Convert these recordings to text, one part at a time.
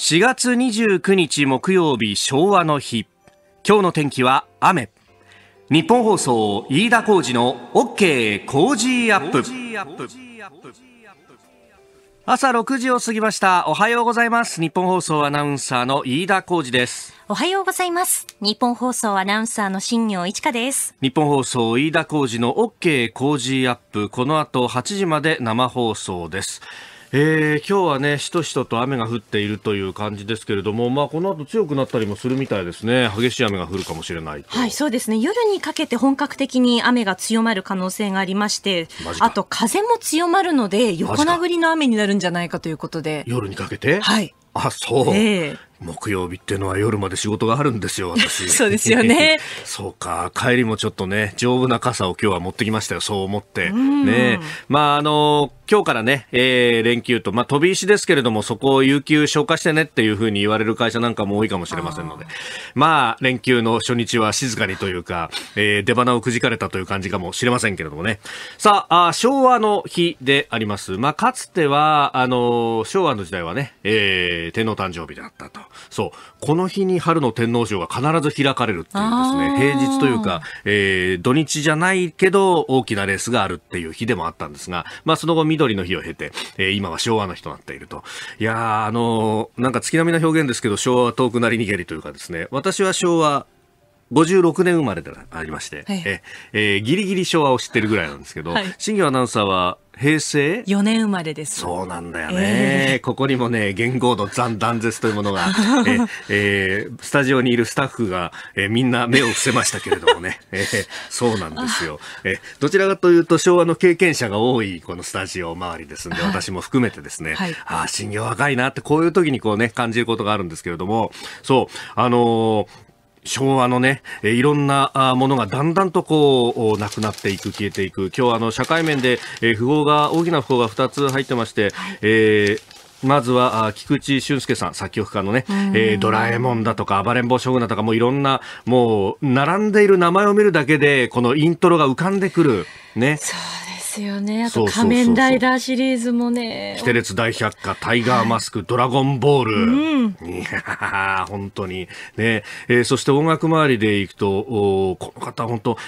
4月29日木曜日昭和の日今日の天気は雨日本放送飯田浩二の OK 工事アップ朝6時を過ぎましたおはようございます日本放送アナウンサーの飯田浩二ですおはようございます日本放送アナウンサーの新業一華です日本放送飯田浩二の OK 工事アップこの後8時まで生放送ですえー、今日はね、しとしとと雨が降っているという感じですけれども、まあ、この後強くなったりもするみたいですね、激しい雨が降るかもしれない、はい、そうですね、夜にかけて本格的に雨が強まる可能性がありまして、あと風も強まるので、横殴りの雨になるんじゃないかということで、夜にかけて、はい、あそう、えー、木曜日っていうのは夜まで仕事があるんですよ、私。そうですよね。そうか、帰りもちょっとね、丈夫な傘を今日は持ってきましたよ、そう思って。ね、まあ、あの、今日からね、えー、連休と、まあ、飛び石ですけれども、そこを有給消化してねっていうふうに言われる会社なんかも多いかもしれませんので、あまあ、連休の初日は静かにというか、えー、出花をくじかれたという感じかもしれませんけれどもね。さあ、あ昭和の日であります。まあ、かつては、あの、昭和の時代はね、えー、天皇誕生日だったと。そうこの日に春の天皇賞が必ず開かれるっていうですね平日というか、えー、土日じゃないけど大きなレースがあるっていう日でもあったんですが、まあ、その後緑の日を経て、えー、今は昭和の日となっているといやあのー、なんか月並みな表現ですけど昭和は遠くなりにげりというかですね私は昭和56年生まれでありまして、えい、ええギリギリ昭和を知ってるぐらいなんですけど、はい、新業アナウンサーは平成4年生まれですそうなんだよね、えー、ここにもね元号の残断絶というものが え、えー、スタジオにいるスタッフが、えー、みんな目を伏せましたけれどもね、えー、そうなんですよ、えー、どちらかというと昭和の経験者が多いこのスタジオ周りですんで私も含めてですね、はい、ああ新業若いなってこういう時にこうね感じることがあるんですけれどもそうあのー昭和のね、いろんなものがだんだんとこう、なくなっていく、消えていく。今日あの、社会面で、え符号が、大きな符号が2つ入ってまして、はい、えーまずは菊池俊介さん、作曲家のね、えー、ドラえもんだとか、暴れん坊将軍だとか、もういろんな、もう、並んでいる名前を見るだけで、このイントロが浮かんでくる、ね。そうですよね。あと仮面ライダーシリーズもね。キテレツ大百科、タイガーマスク、ドラゴンボール。うん、いや本当に。ね、えー、そして音楽周りでいくと、おこの方本当、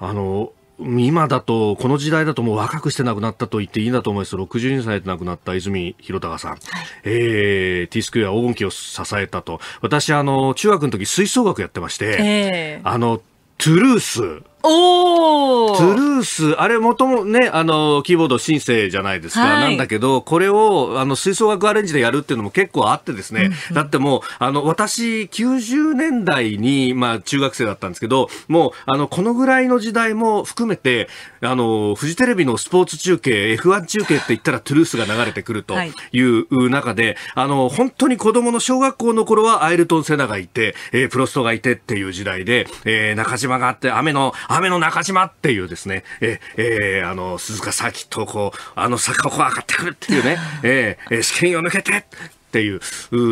あの、今だと、この時代だともう若くして亡くなったと言っていいんだと思います。62歳で亡くなった泉弘隆さん。はい、えー、T スクエア黄金期を支えたと。私、あの、中学の時吹奏楽やってまして、えー、あの、トゥルース。おトゥルース、あれもともね、あの、キーボードシンセじゃないですか、はい、なんだけど、これを、あの、吹奏楽アレンジでやるっていうのも結構あってですね、だってもう、あの、私、90年代に、まあ、中学生だったんですけど、もう、あの、このぐらいの時代も含めて、あの、フジテレビのスポーツ中継、F1 中継って言ったらトゥルースが流れてくるという中で、あの、本当に子供の小学校の頃はアイルトン・セナがいて、えー、プロストがいてっていう時代で、えー、中島があって、雨の、雨の中島っていうですね、ええー、あの、鈴鹿サーキットをこう、あの、こを上がってくるっていうね、えー、試験を抜けて、っていう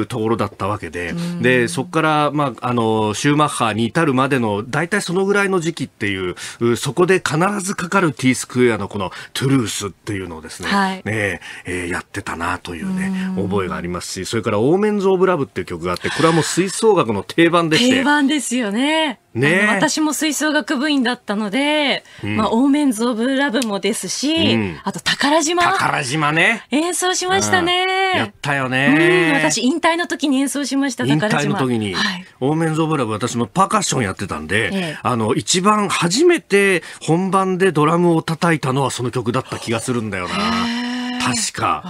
ところだったわけで、で、そこから、まあ、あの、シューマッハに至るまでの、大体そのぐらいの時期っていう、そこで必ずかかる T スクエアのこのトゥルースっていうのをですね、はい、ねえー、やってたなというね、覚えがありますし、それから、オーメンズ・オブ・ラブっていう曲があって、これはもう吹奏楽の定番でして。定番ですよね。ね、私も吹奏楽部員だったので、うん、まあ、オーメンズ・オブ・ラブもですし、うん、あと宝島。宝島ね。演奏しましたね。うん、やったよね、私、引退の時に演奏しました、宝島。引退の時に、はい、オーメンズ・オブ・ラブ、私もパーカッションやってたんで、ええ、あの、一番初めて本番でドラムを叩いたのはその曲だった気がするんだよな。確か。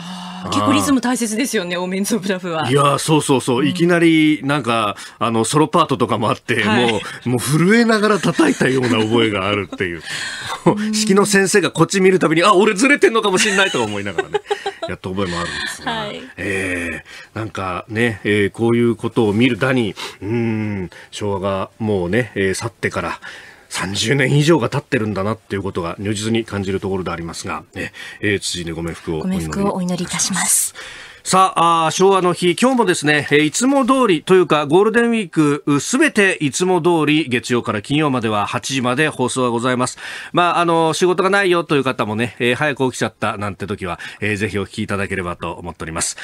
結構リズム大切ですよね、オメンズ・オブ・ラフは。いや、そうそうそう、うん、いきなりなんか、あの、ソロパートとかもあって、はい、もう、もう震えながら叩いたような覚えがあるっていう。式の先生がこっち見るたびに、あ、俺ずれてんのかもしれないとか思いながらね。やった覚えもあるんですが、はい、えー、なんかね、えー、こういうことを見るだに、うん、昭和がもうね、えー、去ってから、30年以上が経ってるんだなっていうことが如実に感じるところでありますが、えー、辻でご冥福をお祈りいたします。さああ、昭和の日、今日もですね、えいつも通りというか、ゴールデンウィーク、すべていつも通り、月曜から金曜までは8時まで放送がございます。まあ、あの、仕事がないよという方もね、えー、早く起きちゃったなんて時は、えー、ぜひお聞きいただければと思っております。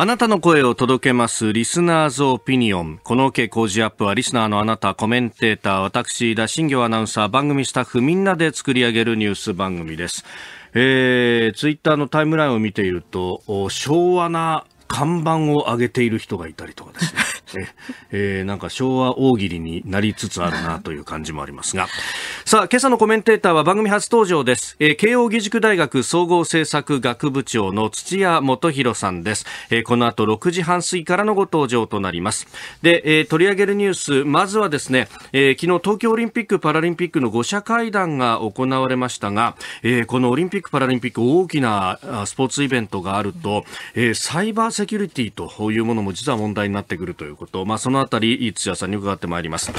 あなたの声を届けます、リスナーズオピニオン。この OK 工事アップは、リスナーのあなた、コメンテーター、私、田新行アナウンサー、番組スタッフ、みんなで作り上げるニュース番組です。えー、ツイッターのタイムラインを見ていると、昭和な看板を上げている人がいたりとかですね。えー、なんか昭和大喜利になりつつあるなという感じもありますが、さあ、今朝のコメンテーターは番組初登場です。えー、慶應義塾大学総合政策学部長の土屋元博さんです。えー、この後6時半過ぎからのご登場となります。で、えー、取り上げるニュース、まずはですね、え昨日東京オリンピック・パラリンピックの5者会談が行われましたが、えこのオリンピック・パラリンピック大きなスポーツイベントがあると、えサイバーセキュリティというものも実は問題になってくるということ、まあ、そのあたり、土屋さんに伺ってまいります。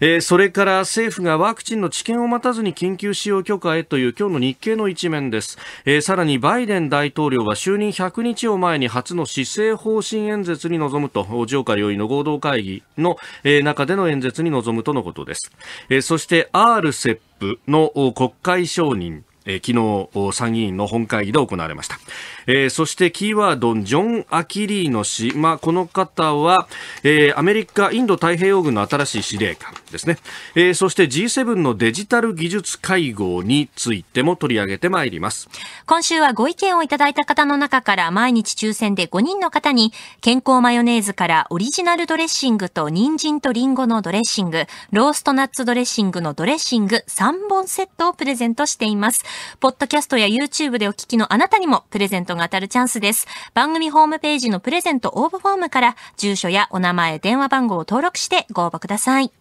えそれから政府がワクチンの見を待たずに緊急使用許可へという今日の日経の一面です、えー、さらにバイデン大統領は就任100日を前に初の施政方針演説に臨むと上下両院の合同会議の、えー、中での演説に臨むとのことです、えー、そして RCEP の国会承認え昨日、参議院の本会議で行われました。えー、そしてキーワード、ジョン・アキリーノ氏。まあ、この方は、えー、アメリカ、インド太平洋軍の新しい司令官ですね。えー、そして G7 のデジタル技術会合についても取り上げてまいります。今週はご意見をいただいた方の中から毎日抽選で5人の方に、健康マヨネーズからオリジナルドレッシングと人参とリンゴのドレッシング、ローストナッツドレッシングのドレッシング3本セットをプレゼントしています。ポッドキャストや YouTube でお聞きのあなたにもプレゼントトが当たるチャンスです。番組ホームページのプレゼント応募フォームから、住所やお名前、電話番号を登録してご応募ください。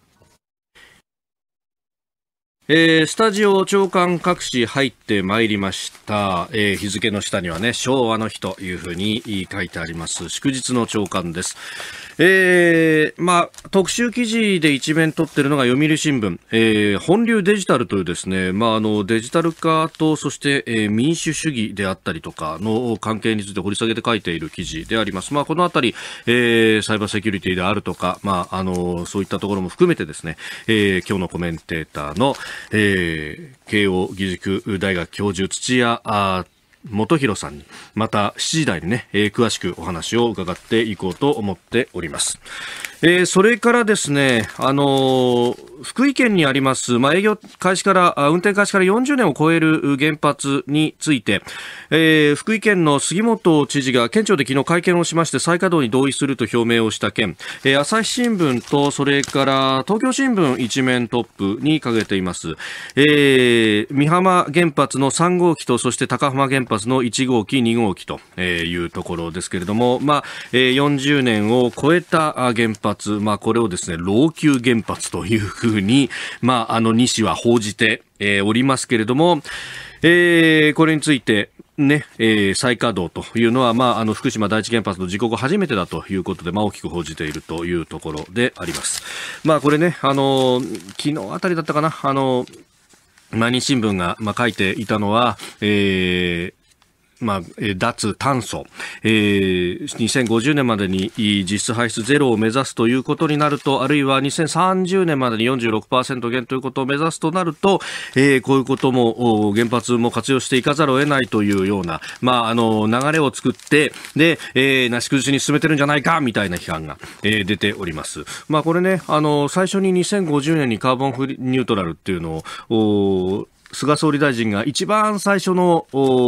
えー、スタジオ長官各紙入ってまいりました、えー、日付の下にはね昭和の日というふうに書いてあります祝日の長官です、えー、まあ、特集記事で一面取ってるのが読売新聞、え本流デジタルというですね、まあ、あのデジタル化とそして、え民主主義であったりとかの関係について掘り下げて書いている記事であります、まあ、このあたり、えサイバーセキュリティであるとか、まあ、あのそういったところも含めてですね、え今日のコメンテーターのえー、慶応義塾大学教授土屋元弘さんにまた7時台にね、えー、詳しくお話を伺っていこうと思っております。えー、それからですね、あのー、福井県にあります、まあ、営業開始から、運転開始から40年を超える原発について、えー、福井県の杉本知事が県庁で昨日会見をしまして再稼働に同意すると表明をした件、えー、朝日新聞とそれから東京新聞一面トップに掲げています、えー、美浜原発の3号機とそして高浜原発の1号機2号機というところですけれども、まあ、40年を超えた原発まあ、これをですね、老朽原発というふうに、まあ、あの、西は報じて、えー、おりますけれども、えー、これについて、ね、えー、再稼働というのは、まあ、あの、福島第一原発の事故後初めてだということで、まあ、大きく報じているというところであります。まあ、これね、あの、昨日あたりだったかな、あの、毎日新聞が、まあ、書いていたのは、えー、まあ、脱炭素、えー、2050年までに実質排出ゼロを目指すということになると、あるいは2030年までに46%減ということを目指すとなると、えー、こういうことも原発も活用していかざるを得ないというような、まあ、あの流れを作って、で、えー、なし崩しに進めてるんじゃないかみたいな批判が、えー、出ております。まあ、これね、あの最初に2050年にカーボンフニュートラルっていうのを菅総理大臣が一番最初の姿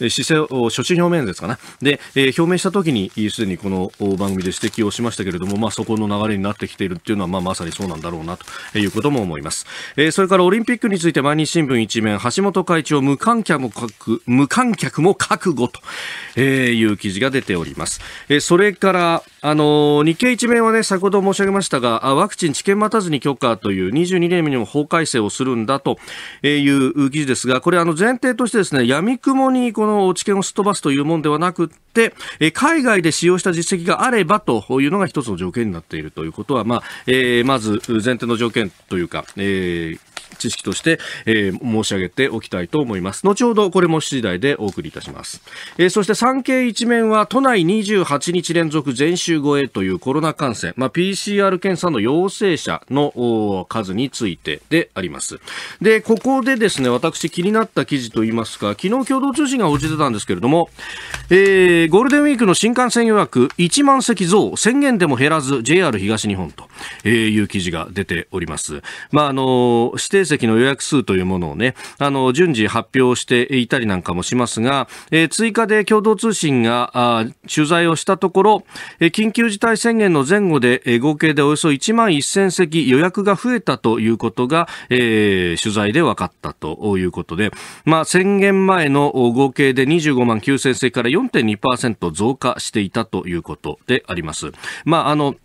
勢を所信表明ですかねで、えー、表明した時にすでにこの番組で指摘をしましたけれども、まあ、そこの流れになってきているっていうのは、まあ、まさにそうなんだろうなということも思います、えー、それからオリンピックについて毎日新聞一面橋本会長無観客も覚無観客も覚悟と、えー、いう記事が出ております、えー、それからあの日経一面はね先ほど申し上げましたがワクチン治験待たずに許可という22年目にも法改正をするんだといういう記事ですが、これあの前提としてですね、くもにこの知見をすっ飛ばすというもんではなくて、え海外で使用した実績があればというのが一つの条件になっているということは、まあ、えまず前提の条件というか、えー知識として、えー、申し上げておきたいと思います。後ほどこれも次第でお送りいたします。えー、そして産経一面は都内28日連続全週超えというコロナ感染、まあ、PCR 検査の陽性者の数についてであります。で、ここでですね、私気になった記事といいますか、昨日共同通信が報じてたんですけれども、えー、ゴールデンウィークの新幹線予約1万席増、宣言でも減らず JR 東日本という記事が出ております。まあ、あの、指定席の予約数というものをね、あの、順次発表していたりなんかもしますが、えー、追加で共同通信が取材をしたところ、えー、緊急事態宣言の前後で、えー、合計でおよそ1万1000席予約が増えたということが、えー、取材で分かったということで、まあ、宣言前の合計で25万9000席から4.2%増加していたということであります。まあ、あの、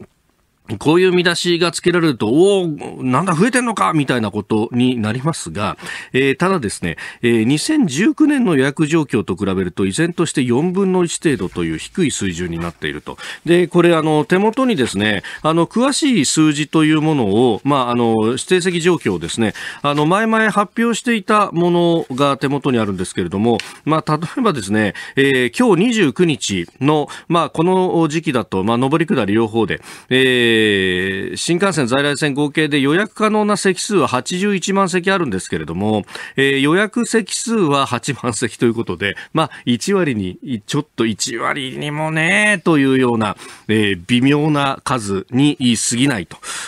こういう見出しがつけられると、おお、なんだ増えてんのかみたいなことになりますが、えー、ただですね、えー、2019年の予約状況と比べると、依然として4分の1程度という低い水準になっていると。で、これ、あの、手元にですね、あの、詳しい数字というものを、まあ、あの、指定席状況をですね、あの、前々発表していたものが手元にあるんですけれども、まあ、例えばですね、えー、今日29日の、まあ、この時期だと、まあ、上り下り両方で、えーえー、新幹線、在来線合計で予約可能な席数は81万席あるんですけれども、えー、予約席数は8万席ということで、まあ、1割に、ちょっと1割にもね、というような、えー、微妙な数に過ぎない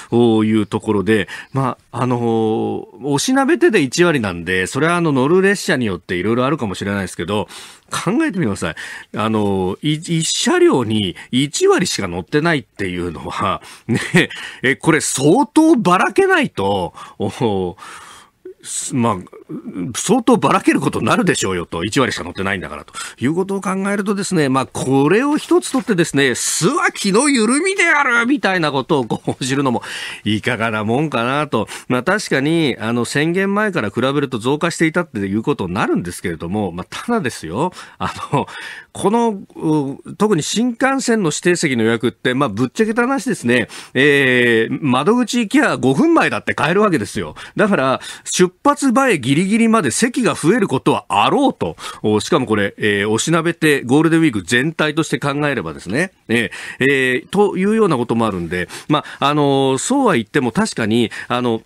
というところで、まあ、あのー、おしなべてで1割なんで、それはあの乗る列車によっていろいろあるかもしれないですけど、考えてみてください。あの、一車両に1割しか乗ってないっていうのは、ね、え、これ相当ばらけないと、まあ、相当ばらけることになるでしょうよと、1割しか乗ってないんだからということを考えるとですね、まあ、これを一つとってですね、巣は気の緩みであるみたいなことをこう報じるのもいかがなもんかなと、まあ、確かに、あの、宣言前から比べると増加していたっていうことになるんですけれども、まあ、ただですよ、あの、この特に新幹線の指定席の予約って、まあ、ぶっちゃけた話ですね、えー、窓口行きゃ5分前だって買えるわけですよ。だから、出発前ギリギリまで席が増えることはあろうと、しかもこれ、えー、おしなべてゴールデンウィーク全体として考えればですね、えーえというようなこともあるんで、まあ、あのー、そうは言っても確かに、あの、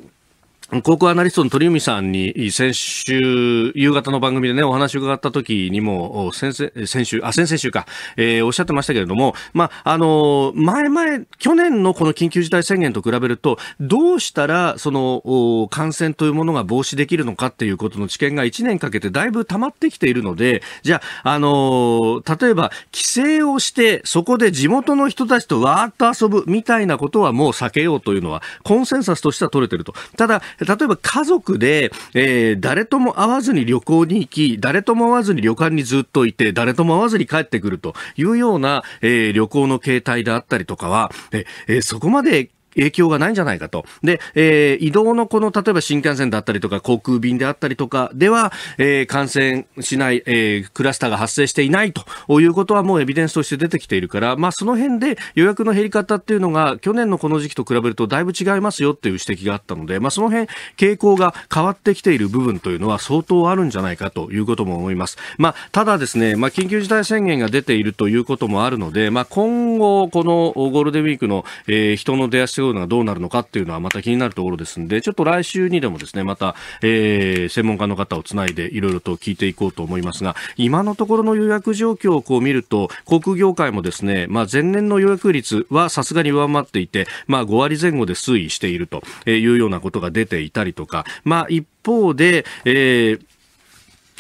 航空アナリストの鳥海さんに先週夕方の番組でね、お話を伺った時にも、先先週、あ、先々週か、えー、おっしゃってましたけれども、まあ、あの、前々、去年のこの緊急事態宣言と比べると、どうしたら、その、感染というものが防止できるのかっていうことの知見が1年かけてだいぶ溜まってきているので、じゃあ、あの、例えば、帰省をして、そこで地元の人たちとわーっと遊ぶみたいなことはもう避けようというのは、コンセンサスとしては取れてると。ただ、例えば家族で、えー、誰とも会わずに旅行に行き、誰とも会わずに旅館にずっといて、誰とも会わずに帰ってくるというような、えー、旅行の形態であったりとかは、えー、そこまで影響がないんじゃないかと。で、えー、移動のこの、例えば新幹線だったりとか、航空便であったりとかでは、えー、感染しない、えー、クラスターが発生していないということはもうエビデンスとして出てきているから、まあ、その辺で予約の減り方っていうのが、去年のこの時期と比べるとだいぶ違いますよっていう指摘があったので、まあ、その辺、傾向が変わってきている部分というのは相当あるんじゃないかということも思います。まあ、ただですね、まあ、緊急事態宣言が出ているということもあるので、まあ、今後、このゴールデンウィークの、えー、人の出足ようどうなるのかっていうのはまた気になるところですんで、ちょっと来週にでもですね、また、えー、専門家の方をつないでいろいろと聞いていこうと思いますが、今のところの予約状況をこう見ると、航空業界もですね、まあ前年の予約率はさすがに上回っていて、まあ5割前後で推移しているというようなことが出ていたりとか、まあ一方で、えー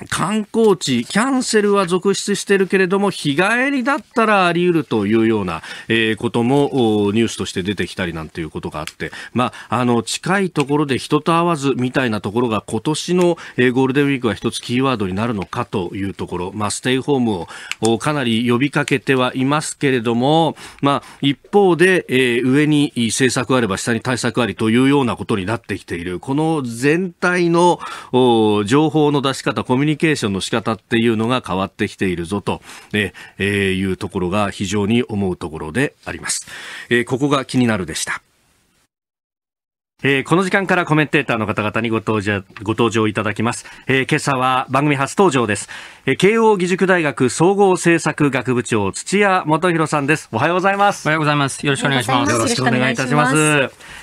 観光地、キャンセルは続出してるけれども、日帰りだったらあり得るというような、えー、こともニュースとして出てきたりなんていうことがあって、まあ、あの、近いところで人と会わずみたいなところが今年の、えー、ゴールデンウィークは一つキーワードになるのかというところ、まあ、ステイホームをかなり呼びかけてはいますけれども、まあ、一方で、えー、上に政策あれば下に対策ありというようなことになってきている。この全体の情報の出し方、コミュニケーションの仕方っていうのが変わってきているぞと、えー、いうところが非常に思うところであります。えー、ここが気になるでした。えー、この時間からコメンテーターの方々にご登場ご登場いただきます、えー、今朝は番組初登場です、えー、慶応義塾大学総合政策学部長土屋元博さんですおはようございますおはようございますよろしくお願いしますよろしくお願いいたします、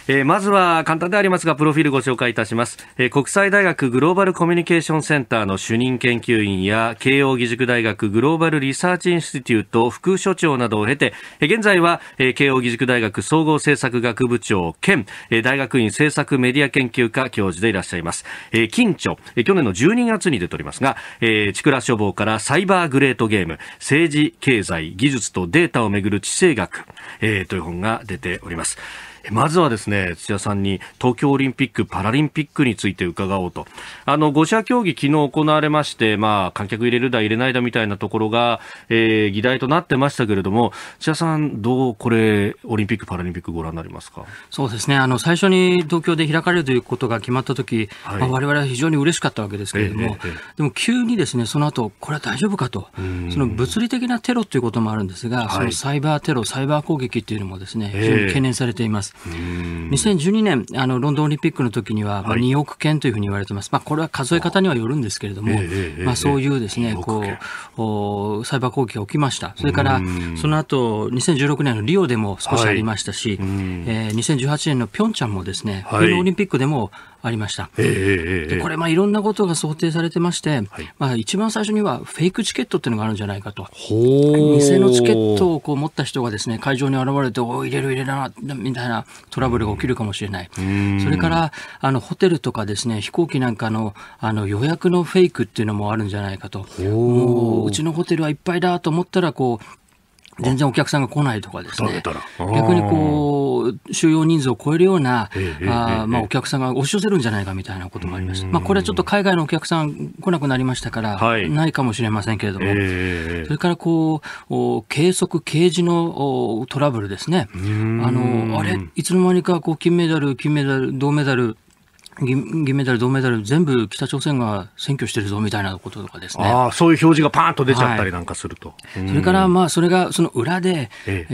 えー、まずは簡単でありますがプロフィールご紹介いたします、えー、国際大学グローバルコミュニケーションセンターの主任研究員や慶応義塾大学グローバルリサーチインスティテュート副所長などを経て、え現在は、えー、慶応義塾大学総合政策学部長兼、えー、大学院院政策メディア研究科教授でいらっしゃいます。えー、近著、えー、去年の12月に出ておりますが、えー、千倉書房からサイバーグレートゲーム、政治、経済、技術とデータをめぐる地政学、えー、という本が出ております。まずはですね土屋さんに東京オリンピック・パラリンピックについて伺おうとあの5者協議、昨日行われまして、まあ、観客入れるだ入れないだみたいなところが、えー、議題となってましたけれども土屋さん、どうこれオリンピック・パラリンピックご覧になりますかそうですねあの最初に東京で開かれるということが決まった時、はいまあ、我々は非常に嬉しかったわけですけれども、ええでも急にですねその後これは大丈夫かとその物理的なテロということもあるんですが、はい、そのサイバーテロ、サイバー攻撃っていうのもですね非常に懸念されています。。2012年、あの、ロンドンオリンピックの時には、まあ、2億件というふうに言われてます。まあ、これは数え方にはよるんですけれども、まあ、そういうですね、こうお、サイバー攻撃が起きました。それから、その後、2016年のリオでも少しありましたし、はい、えー、2018年のピョンチャンもですね、冬のオリンピックでも、ありました。でこれ、まあ、いろんなことが想定されてまして、はい、まあ、一番最初にはフェイクチケットっていうのがあるんじゃないかと。偽のチケットをこう持った人がですね、会場に現れて、お入れる入れるな、みたいなトラブルが起きるかもしれない。それから、あの、ホテルとかですね、飛行機なんかの、あの、予約のフェイクっていうのもあるんじゃないかと。もう、うちのホテルはいっぱいだと思ったら、こう、全然お客さんが来ないとかですね、逆にこう収容人数を超えるような、あまあ、お客さんが押し寄せるんじゃないかみたいなこともありました。まあ、これはちょっと海外のお客さん来なくなりましたから、はい、ないかもしれませんけれども、え、それからこう計測、掲示のトラブルですね、あのあれ、いつの間にかこう金メダル、金メダル、銅メダル、銀メダル、銅メダル、全部北朝鮮が占拠してるぞみたいなこととかですね。ああ、そういう表示がパーンと出ちゃったりなんかすると。はい、それから、まあ、それがその裏で、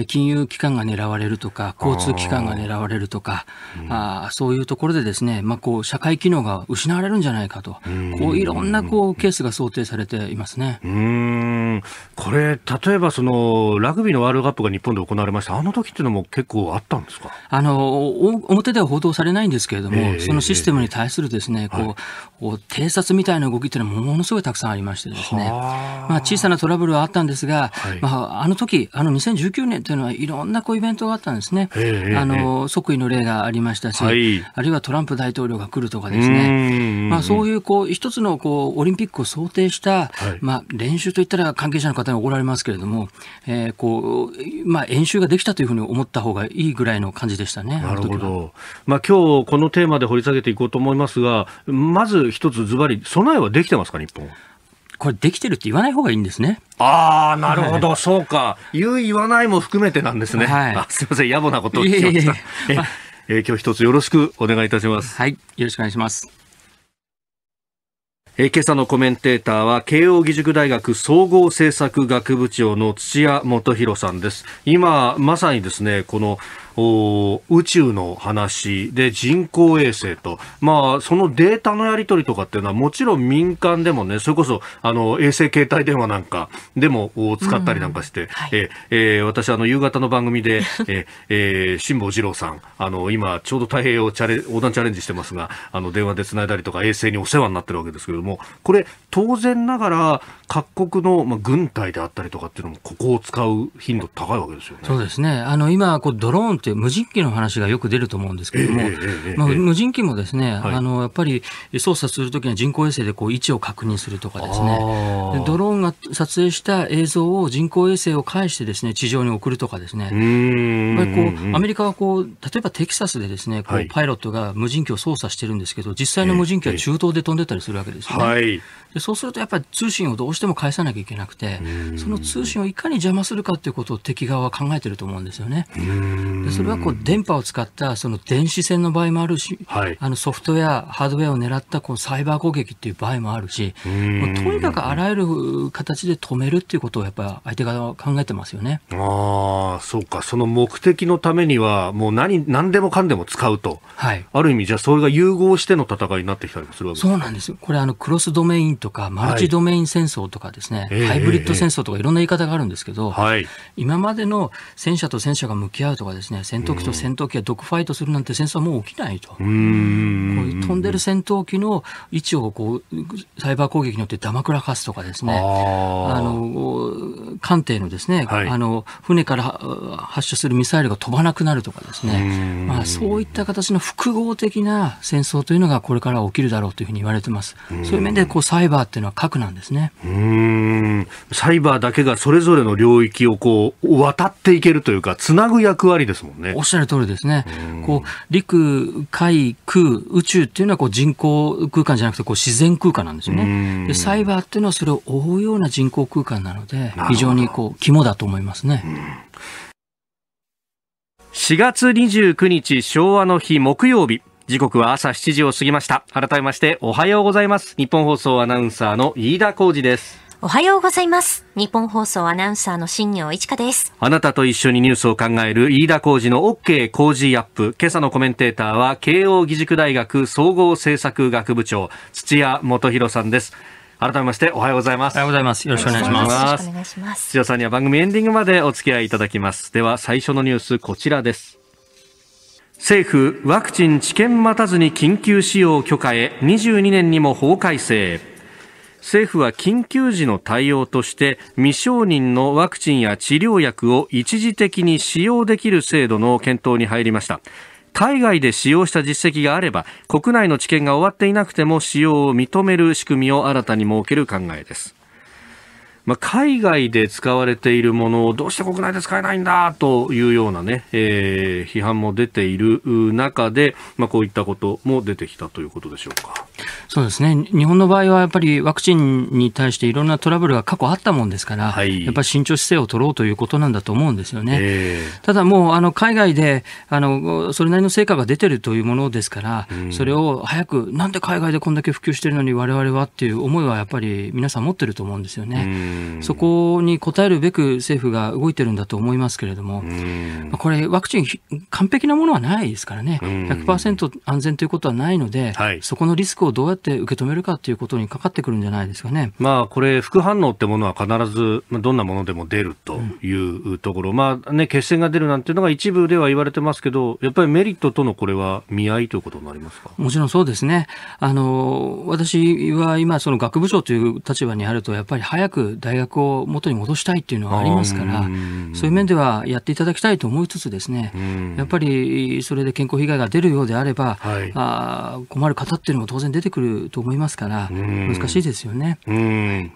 金融機関が狙われるとか、交通機関が狙われるとか、ああそういうところでですね、まあ、こう、社会機能が失われるんじゃないかと、こう、いろんなこう、ケースが想定されていますね。うん。これ、例えば、その、ラグビーのワールドカップが日本で行われました。あの時っていうのも結構あったんですかあの、表では報道されないんですけれども、そのシステムテムに対するですね、こう、はい、偵察みたいな動きっていうのはものすごいたくさんありましてですね、まあ、小さなトラブルはあったんですが、はい、まあ、あの時、あの2019年というのはいろんなこうイベントがあったんですね。あの即位の例がありましたし、はい、あるいはトランプ大統領が来るとかですね、まあ、そういうこう一つのこうオリンピックを想定した、まあ、練習といったら関係者の方に怒られますけれども、えーこうまあ、演習ができたというふうに思った方がいいぐらいの感じでしたね。なるほどまあ、今日このテーマで掘り下げていこうと思いますが、まず一つズバリ備えはできてますか、日本これできてるって言わない方がいいんですね。ああ、なるほど、はい、そうか。言う言わないも含めてなんですね。はい、あすみません、野暮なことを聞きました。えー、えー、今日一つよろしくお願いいたします。はい、よろしくお願いします。え今朝のコメンテーターは慶應義塾大学総合政策学部長の土屋元弘さんです今まさにですねこのお宇宙の話で人工衛星と、まあ、そのデータのやり取りとかっていうのはもちろん民間でもねそれこそあの衛星携帯電話なんかでも使ったりなんかして、うんはい、ええー、私あの夕方の番組で、ええー、辛坊二郎さんあの今ちょうど太平洋チャレ横断チャレンジしてますがあの電話でつないだりとか衛星にお世話になってるわけですけれどもこれ当然ながら各国の、まあ、軍隊であったりとかっていうのも、ここを使う頻度高いわけですよね。そうですね。あの、今、こう、ドローンって無人機の話がよく出ると思うんですけれども、まあ、無人機もですね、はい、あの、やっぱり操作するときには人工衛星でこう、位置を確認するとかですね、ドローンが撮影した映像を人工衛星を介してですね、地上に送るとかですね、やっぱりこう、アメリカはこう、例えばテキサスでですね、こう、パイロットが無人機を操作してるんですけど、実際の無人機は中東で飛んでたりするわけですよね。はいでそうするとやっぱり通信をどうしても返さなきゃいけなくて、その通信をいかに邪魔するかということを敵側は考えてると思うんですよね。でそれはこう電波を使ったその電子戦の場合もあるし、はい、あのソフトウェア、ハードウェアを狙ったこうサイバー攻撃っていう場合もあるし、うもうとにかくあらゆる形で止めるっていうことをやっぱ相手側は考えてますよね。ああ、そうか。その目的のためには、もう何、何でもかんでも使うと。はい。ある意味、じゃあそれが融合しての戦いになってきたりもするわけですそうなんですよ。これあの、クロスドメインとかマルチドメイン戦争とかですね、はい、ハイブリッド戦争とかいろんな言い方があるんですけど、今までの戦車と戦車が向き合うとかですね戦闘機と戦闘機がドッグファイトするなんて戦争はもう起きないとこういう飛んでる戦闘機の位置をこうサイバー攻撃によってダマくらかすとかですねあの艦艇のですね、はい、あの船から発射するミサイルが飛ばなくなるとかですねまあ、そういった形の複合的な戦争というのがこれから起きるだろうというふうに言われてます。そういう面でこうサイバーっていうのは核なんですねうんサイバーだけがそれぞれの領域をこう渡っていけるというか、つなぐ役割ですもんねおっしゃる通りですね、うこう陸、海、空、宇宙っていうのはこう人工空間じゃなくてこう自然空間なんですよね、でサイバーっていうのはそれを覆うような人工空間なので、非常にこう肝だと思いますね。4月29日昭和の日木曜日時刻は朝7時を過ぎました改めましておはようございます日本放送アナウンサーの飯田浩二ですおはようございます。日本放送アナウンサーの新業一華です。あなたと一緒にニュースを考える飯田浩二の OK 工事アップ。今朝のコメンテーターは慶応義塾大学総合政策学部長土屋元博さんです。改めましておはようございます。おはようございます。よろしくお願いします。よろしくお願いします。土屋さんには番組エンディングまでお付き合いいただきます。では最初のニュースこちらです。政府ワクチン治験待たずに緊急使用許可へ22年にも法改正政府は緊急時の対応として未承認のワクチンや治療薬を一時的に使用できる制度の検討に入りました海外で使用した実績があれば国内の治験が終わっていなくても使用を認める仕組みを新たに設ける考えですまあ、海外で使われているものをどうして国内で使えないんだというようなね、えー、批判も出ている中で、まあ、こういったことも出てきたということでしょうか。そうですね日本の場合はやっぱりワクチンに対していろんなトラブルが過去あったもんですから、はい、やっぱり慎重姿勢を取ろうということなんだと思うんですよね。えー、ただもうあの海外であのそれなりの成果が出てるというものですから、うん、それを早くなんで海外でこんだけ普及してるのに我々はっていう思いはやっぱり皆さん持ってると思うんですよね。うんそこに応えるべく政府が動いてるんだと思いますけれども、これ、ワクチン、完璧なものはないですからね、100%安全ということはないので、はい、そこのリスクをどうやって受け止めるかということにかかってくるんじゃないですかね、まあ、これ、副反応ってものは必ず、どんなものでも出るというところ、うん、まあね、血栓が出るなんていうのが一部では言われてますけど、やっぱりメリットとのこれは見合いということになりますかもちろんそうですね。あの私は今、その学部長という立場にあると、やっぱり早く大学を元に戻したいっていうのはありますから、そういう面ではやっていただきたいと思いつつですね、やっぱりそれで健康被害が出るようであれば、はい、あ困る方っていうのも当然出てくると思いますから、難しいですよね。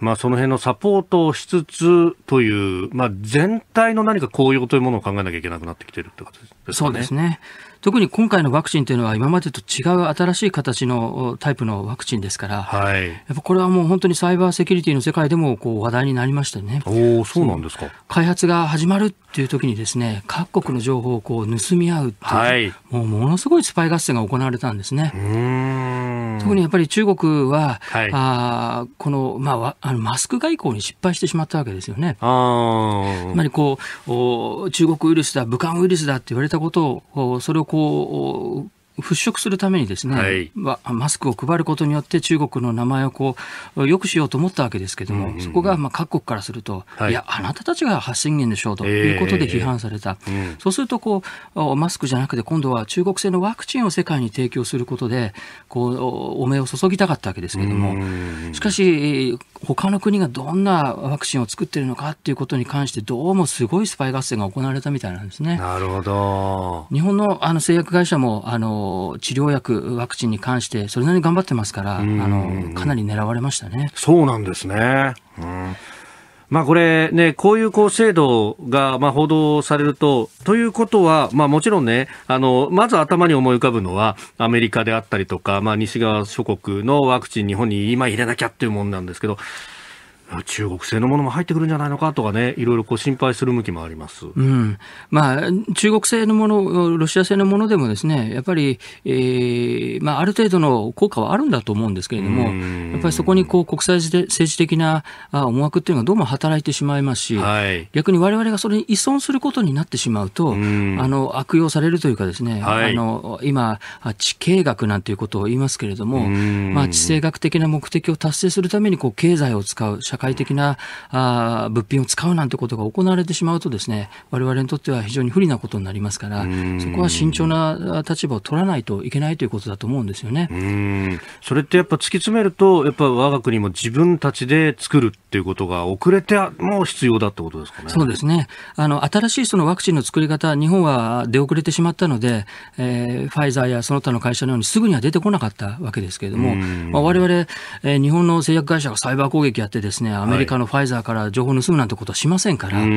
まあ、その辺のサポートをしつつという、まあ、全体の何か効用というものを考えなきゃいけなくなってきてるってことですね。そうですね。特に今回のワクチンというのは今までと違う新しい形のタイプのワクチンですから、はい、やっぱこれはもう本当にサイバーセキュリティの世界でもこう話題になりましてねおそうなんですか開発が始まるっていう時にですね各国の情報をこう盗み合うっていう、はい、もうものすごいスパイ合戦が行われたんですね。うん特にやっぱり中国は、はい、あこの、まあ、あのマスク外交に失敗してしまったわけですよね。あつまりこうお中国ウイルスだ、武漢ウイルスだって言われたことを、それをこう、払拭するためにですね、はい、マスクを配ることによって中国の名前をこうよくしようと思ったわけですけども、うんうんそこがまあ各国からすると、はい、いや、あなたたちが発信源でしょうということで批判された、えーうん、そうするとこう、マスクじゃなくて、今度は中国製のワクチンを世界に提供することで、こうお目を注ぎたかったわけですけども、しかし、他の国がどんなワクチンを作ってるのかっていうことに関して、どうもすごいスパイ合戦が行われたみたいなんですね。なるほど日本のあの製薬会社もあの治療薬、ワクチンに関して、それなりに頑張ってますから、あのかなり狙われましたねそうなんですね。うんまあ、これ、ね、こういうこう制度がまあ報道されると、ということは、まあ、もちろんね、あのまず頭に思い浮かぶのは、アメリカであったりとか、まあ、西側諸国のワクチン、日本に今入れなきゃっていうもんなんですけど、中国製のものも入ってくるんじゃないのかとかね、いろいろこう心配する向きもあります、うんまあ、中国製のもの、ロシア製のものでも、ですねやっぱり、えーまあ、ある程度の効果はあるんだと思うんですけれども、やっぱりそこにこう国際政治的な思惑っていうのがどうも働いてしまいますし、はい、逆にわれわれがそれに依存することになってしまうと、うあの悪用されるというか、ですね、はい、あの今、地形学なんていうことを言いますけれども、まあ、地政学的な目的を達成するためにこう経済を使う、社会快適なあ物品を使うなんてことが行われてしまうとですね我々にとっては非常に不利なことになりますからそこは慎重な立場を取らないといけないということだと思うんですよねそれってやっぱ突き詰めるとやっぱ我が国も自分たちで作るっていうことが遅れても必要だってことですかね。そうですねあの新しいそのワクチンの作り方日本は出遅れてしまったので、えー、ファイザーやその他の会社のようにすぐには出てこなかったわけですけれども、まあ、我々、えー、日本の製薬会社がサイバー攻撃やってですねね、アメリカのファイザーから情報を盗むなんてことはしませんから、はい、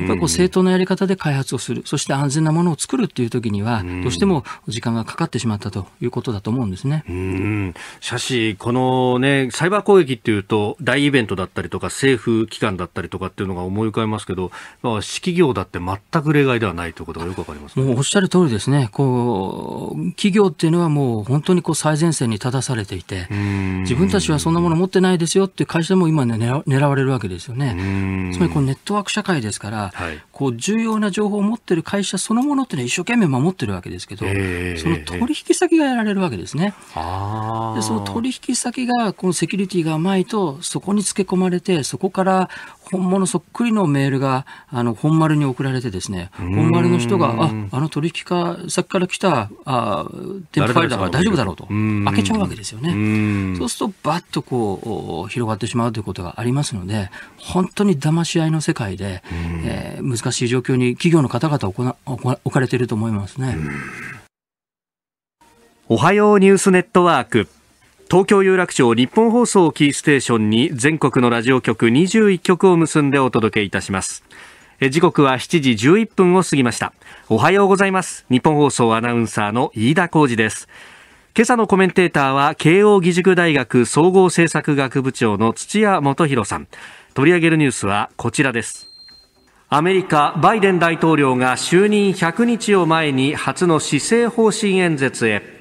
やっぱりこう正当なやり方で開発をする、そして安全なものを作るっていう時には、どうしても時間がかかってしまったということだと思うんですね。うんしかし、このね、サイバー攻撃っていうと、大イベントだったりとか、政府機関だったりとかっていうのが思い浮かべますけど、市企業だって全く例外ではないということがよくわかります、ね、もうおっしゃる通りですね。こう、企業っていうのはもう本当にこう最前線に立たされていて、自分たちはそんなもの持ってないですよっていう会社も今ね、狙狙われるわけですよね。つまりこうネットワーク社会ですから、はい、こう重要な情報を持ってる会社そのものってのは一生懸命守ってるわけですけど、えー、その取引先がやられるわけですね。でその取引先がこのセキュリティが甘いとそこにつけ込まれてそこから本物そっくりのメールがあの本丸に送られてですね本丸の人がああの取引家先から来たあ添付ファイルだから大丈夫だろうと開けちゃうわけですよねそうするとばっとこう広がってしまうということがありますので本当に騙し合いの世界で、えー、難しい状況に企業の方々置かれていると思いますね。おはようニュースネットワーク東京有楽町日本放送キーステーションに全国のラジオ局21局を結んでお届けいたします時刻は7時11分を過ぎましたおはようございます日本放送アナウンサーの飯田浩二です今朝のコメンテーターは慶応義塾大学総合政策学部長の土屋元博さん取り上げるニュースはこちらですアメリカバイデン大統領が就任100日を前に初の施政方針演説へ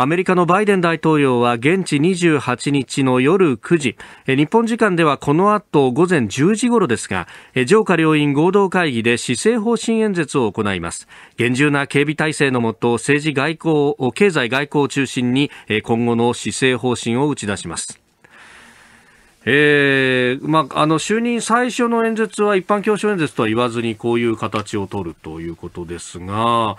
アメリカのバイデン大統領は現地28日の夜9時、日本時間ではこの後午前10時頃ですが、上下両院合同会議で施政方針演説を行います。厳重な警備体制のもと、政治外交、経済外交を中心に今後の施政方針を打ち出します。えーまあ、あの就任最初の演説は一般教書演説とは言わずにこういう形を取るということですが。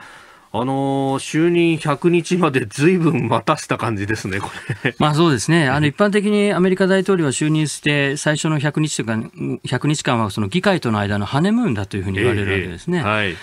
あのー、就任100日までずいぶん待たした感じですね、これ。まあそうですね。あの、一般的にアメリカ大統領は就任して、最初の100日間、100日間はその議会との間のハネムーンだというふうに言われるわけですね。えー、はい、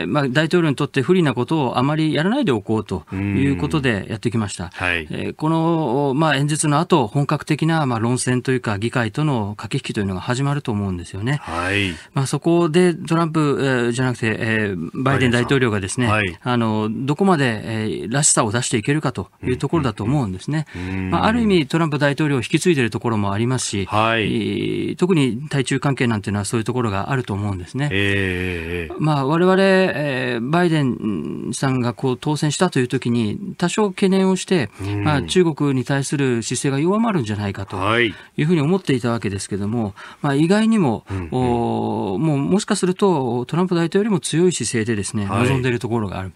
で、まあ大統領にとって不利なことをあまりやらないでおこうということでやってきました。はい、えー、この、まあ演説の後、本格的なまあ論戦というか、議会との駆け引きというのが始まると思うんですよね。はい。まあそこでトランプ、えー、じゃなくて、えー、バイデン大統領がですね、はい、あのどこまで、えー、らしさを出していけるかというところだと思うんですね。まあ、ある意味、トランプ大統領を引き継いでいるところもありますし、はい、特に対中関係なんていうのはそういうところがあると思うんですね。われま我々、えバイデンさんがこう当選したというときに、多少懸念をして、まあ、中国に対する姿勢が弱まるんじゃないかというふうに思っていたわけですけれども、まあ、意外にも、うんうん、おもうもしかするとトランプ大統領よりも強い姿勢でですね、望んでいるところころがある。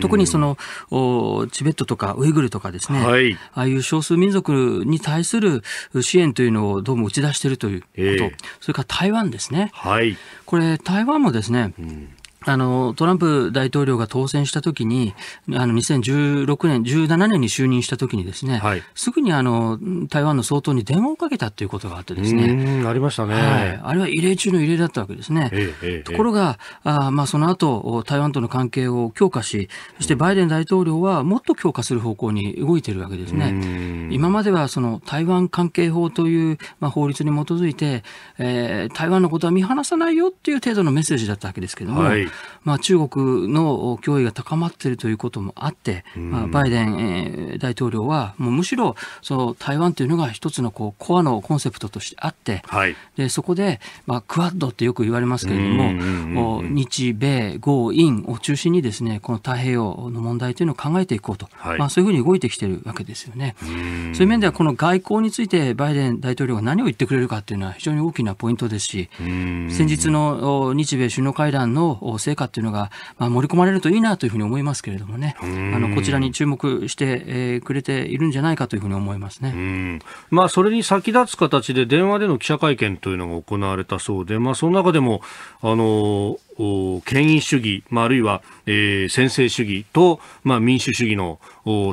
特にそのチベットとかウイグルとかですね、はい、ああいう少数民族に対する支援というのをどうも打ち出しているということ、えー、それから台湾ですね、はい、これ、台湾もですね、うんあの、トランプ大統領が当選したときに、あの、2016年、17年に就任したときにですね、はい、すぐにあの、台湾の総統に電話をかけたということがあってですね。ありましたね、はい。あれは異例中の異例だったわけですね。えええ、ところが、あまあ、その後、台湾との関係を強化し、そしてバイデン大統領はもっと強化する方向に動いてるわけですね。今までは、その、台湾関係法という、まあ、法律に基づいて、えー、台湾のことは見放さないよっていう程度のメッセージだったわけですけども、はいまあ、中国の脅威が高まっているということもあって、まあ、バイデン、大統領はもうむしろその台湾というのが一つのこうコアのコンセプトとしてあって、はい、でそこで、まあ、クワッドってよく言われますけれども、日米豪印を中心にですねこの太平洋の問題というのを考えていこうと、はい、まあ、そういうふうに動いてきているわけですよね。うそういう面ではこの外交についてバイデン大統領が何を言ってくれるかというのは非常に大きなポイントですし先日の日米首脳会談の成果っていうのが、まあ、盛り込まれるといいなというふうに思いますけれどもね、あのこちらに注目して、えくれているんじゃないかというふうに思いますね。まあ、それに先立つ形で電話での記者会見というのが行われたそうで、まあ、その中でも、あのー権威主義、まあ、あるいは、えー、専制主義と、まあ、民主主義の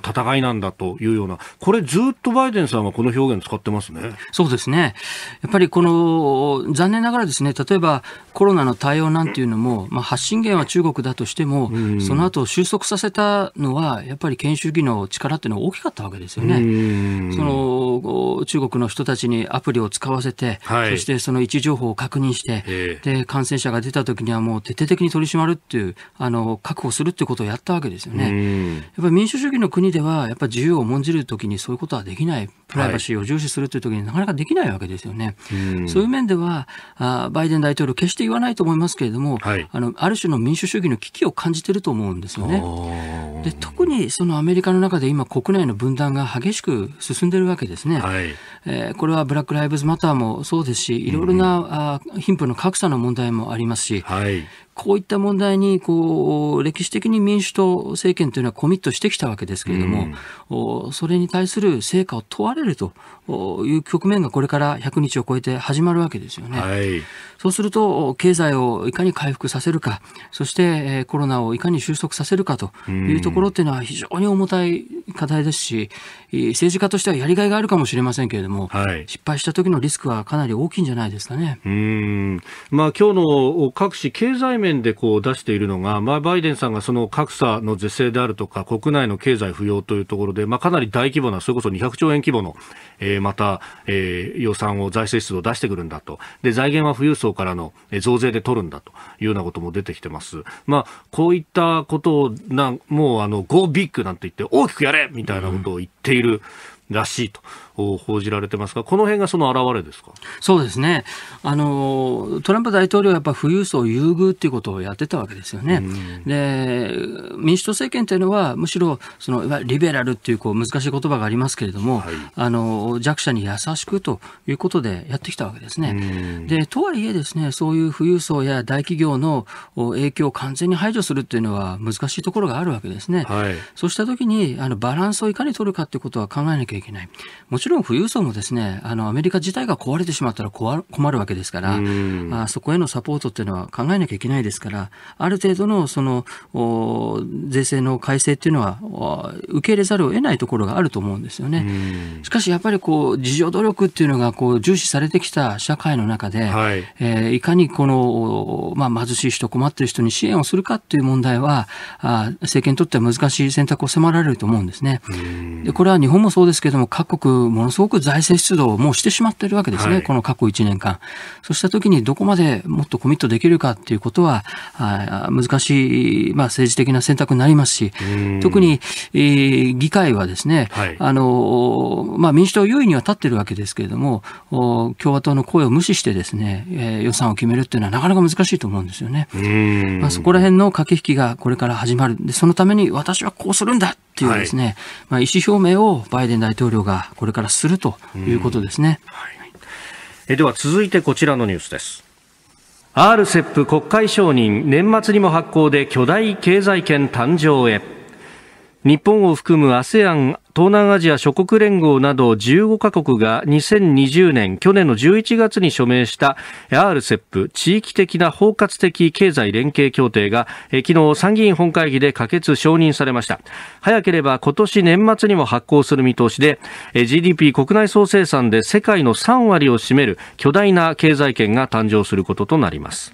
戦いなんだというような、これずっとバイデンさんはこの表現使ってますね。そうですね。やっぱりこの、残念ながらですね、例えばコロナの対応なんていうのも、まあ、発信源は中国だとしても、うん、その後収束させたのは、やっぱり権威主義の力っていうのは大きかったわけですよね。うん、その、中国の人たちにアプリを使わせて、はい、そしてその位置情報を確認して、で、感染者が出た時にはもう徹底的に取り締まるっていうあの確保するっていうことをやったわけですよね。やっぱり民主主義の国ではやっぱり自由を重んじるときにそういうことはできないプライバシーを重視するというときになかなかできないわけですよね。はい、そういう面ではあバイデン大統領決して言わないと思いますけれども、はい、あのある種の民主主義の危機を感じてると思うんですよね。で特にそのアメリカの中で今国内の分断が激しく進んでるわけですね。はい、えー、これはブラック・ライブズ・マターもそうですしいろいろな、うん、あ貧富の格差の問題もありますし、はい、こういった問題に、こう、歴史的に民主党政権というのはコミットしてきたわけですけれども、うん、それに対する成果を問われるという局面がこれから100日を超えて始まるわけですよね。はい、そうすると経済をいかに回復させるかそしてコロナをいかに収束させるかというところっていうのは非常に重たい課題ですし政治家としてはやりがいがあるかもしれませんけれども、はい、失敗した時のリスクはかなり大きいんじゃないですかね。うんまあ、今日の各紙経済面でこう出しているのが、まあ、バイデンさんがその格差の是正であるとか国内の経済不要というところで、まあ、かなり大規模なそれこそ200兆円規模の、えーまた、えー、予算を財政出動を出してくるんだとで財源は富裕層からの増税で取るんだというようなことも出てきてます、まあ、こういったことをなもうあのゴービッグなんて言って大きくやれみたいなことを言っているらしいと。うん報じられてますが、この辺がその表れですかそうですねあの、トランプ大統領はやっぱ富裕層優遇っていうことをやってたわけですよね。で民主党政権というのは、むしろそのいわゆるリベラルっていうこう難しい言葉がありますけれども、はい、あの弱者に優しくということでやってきたわけですね。でとはいえですね、そういう富裕層や大企業の影響を完全に排除するっていうのは難しいところがあるわけですね。はい、そうした時にあのバランスをいかに取るかということは考えなきゃいけない。もちちろん富裕層もですね、あの、アメリカ自体が壊れてしまったら困るわけですから、まあ、そこへのサポートっていうのは考えなきゃいけないですから、ある程度の、その、税制の改正っていうのは、受け入れざるを得ないところがあると思うんですよね。しかし、やっぱりこう、自助努力っていうのが、こう、重視されてきた社会の中で、はい、えー、いかにこの、まあ、貧しい人、困ってる人に支援をするかっていう問題は、あ政権にとっては難しい選択を迫られると思うんですね。でこれは日本もそうですけども、各国ものすごく財政出動をもうしてしまっているわけですね、はい、この過去1年間。そうしたときにどこまでもっとコミットできるかということは、難しい、まあ、政治的な選択になりますし、特に、えー、議会はですね、はい、あのまあ、民主党優位には立っているわけですけれども、共和党の声を無視してですね、えー、予算を決めるというのはなかなか難しいと思うんですよね。まあ、そこら辺の駆け引きがこれから始まる。でそのために私はこうするんだっていうですね、はい、まあ、意思表明をバイデン大統領がこれからするということですね。はい、えでは続いてこちらのニュースです。RCEP 国会承認年末にも発行で巨大経済圏誕生へ。日本を含む ASEAN 東南アジア諸国連合など15カ国が2020年去年の11月に署名した RCEP 地域的な包括的経済連携協定が昨日参議院本会議で可決承認されました早ければ今年年末にも発行する見通しで GDP 国内総生産で世界の3割を占める巨大な経済圏が誕生することとなります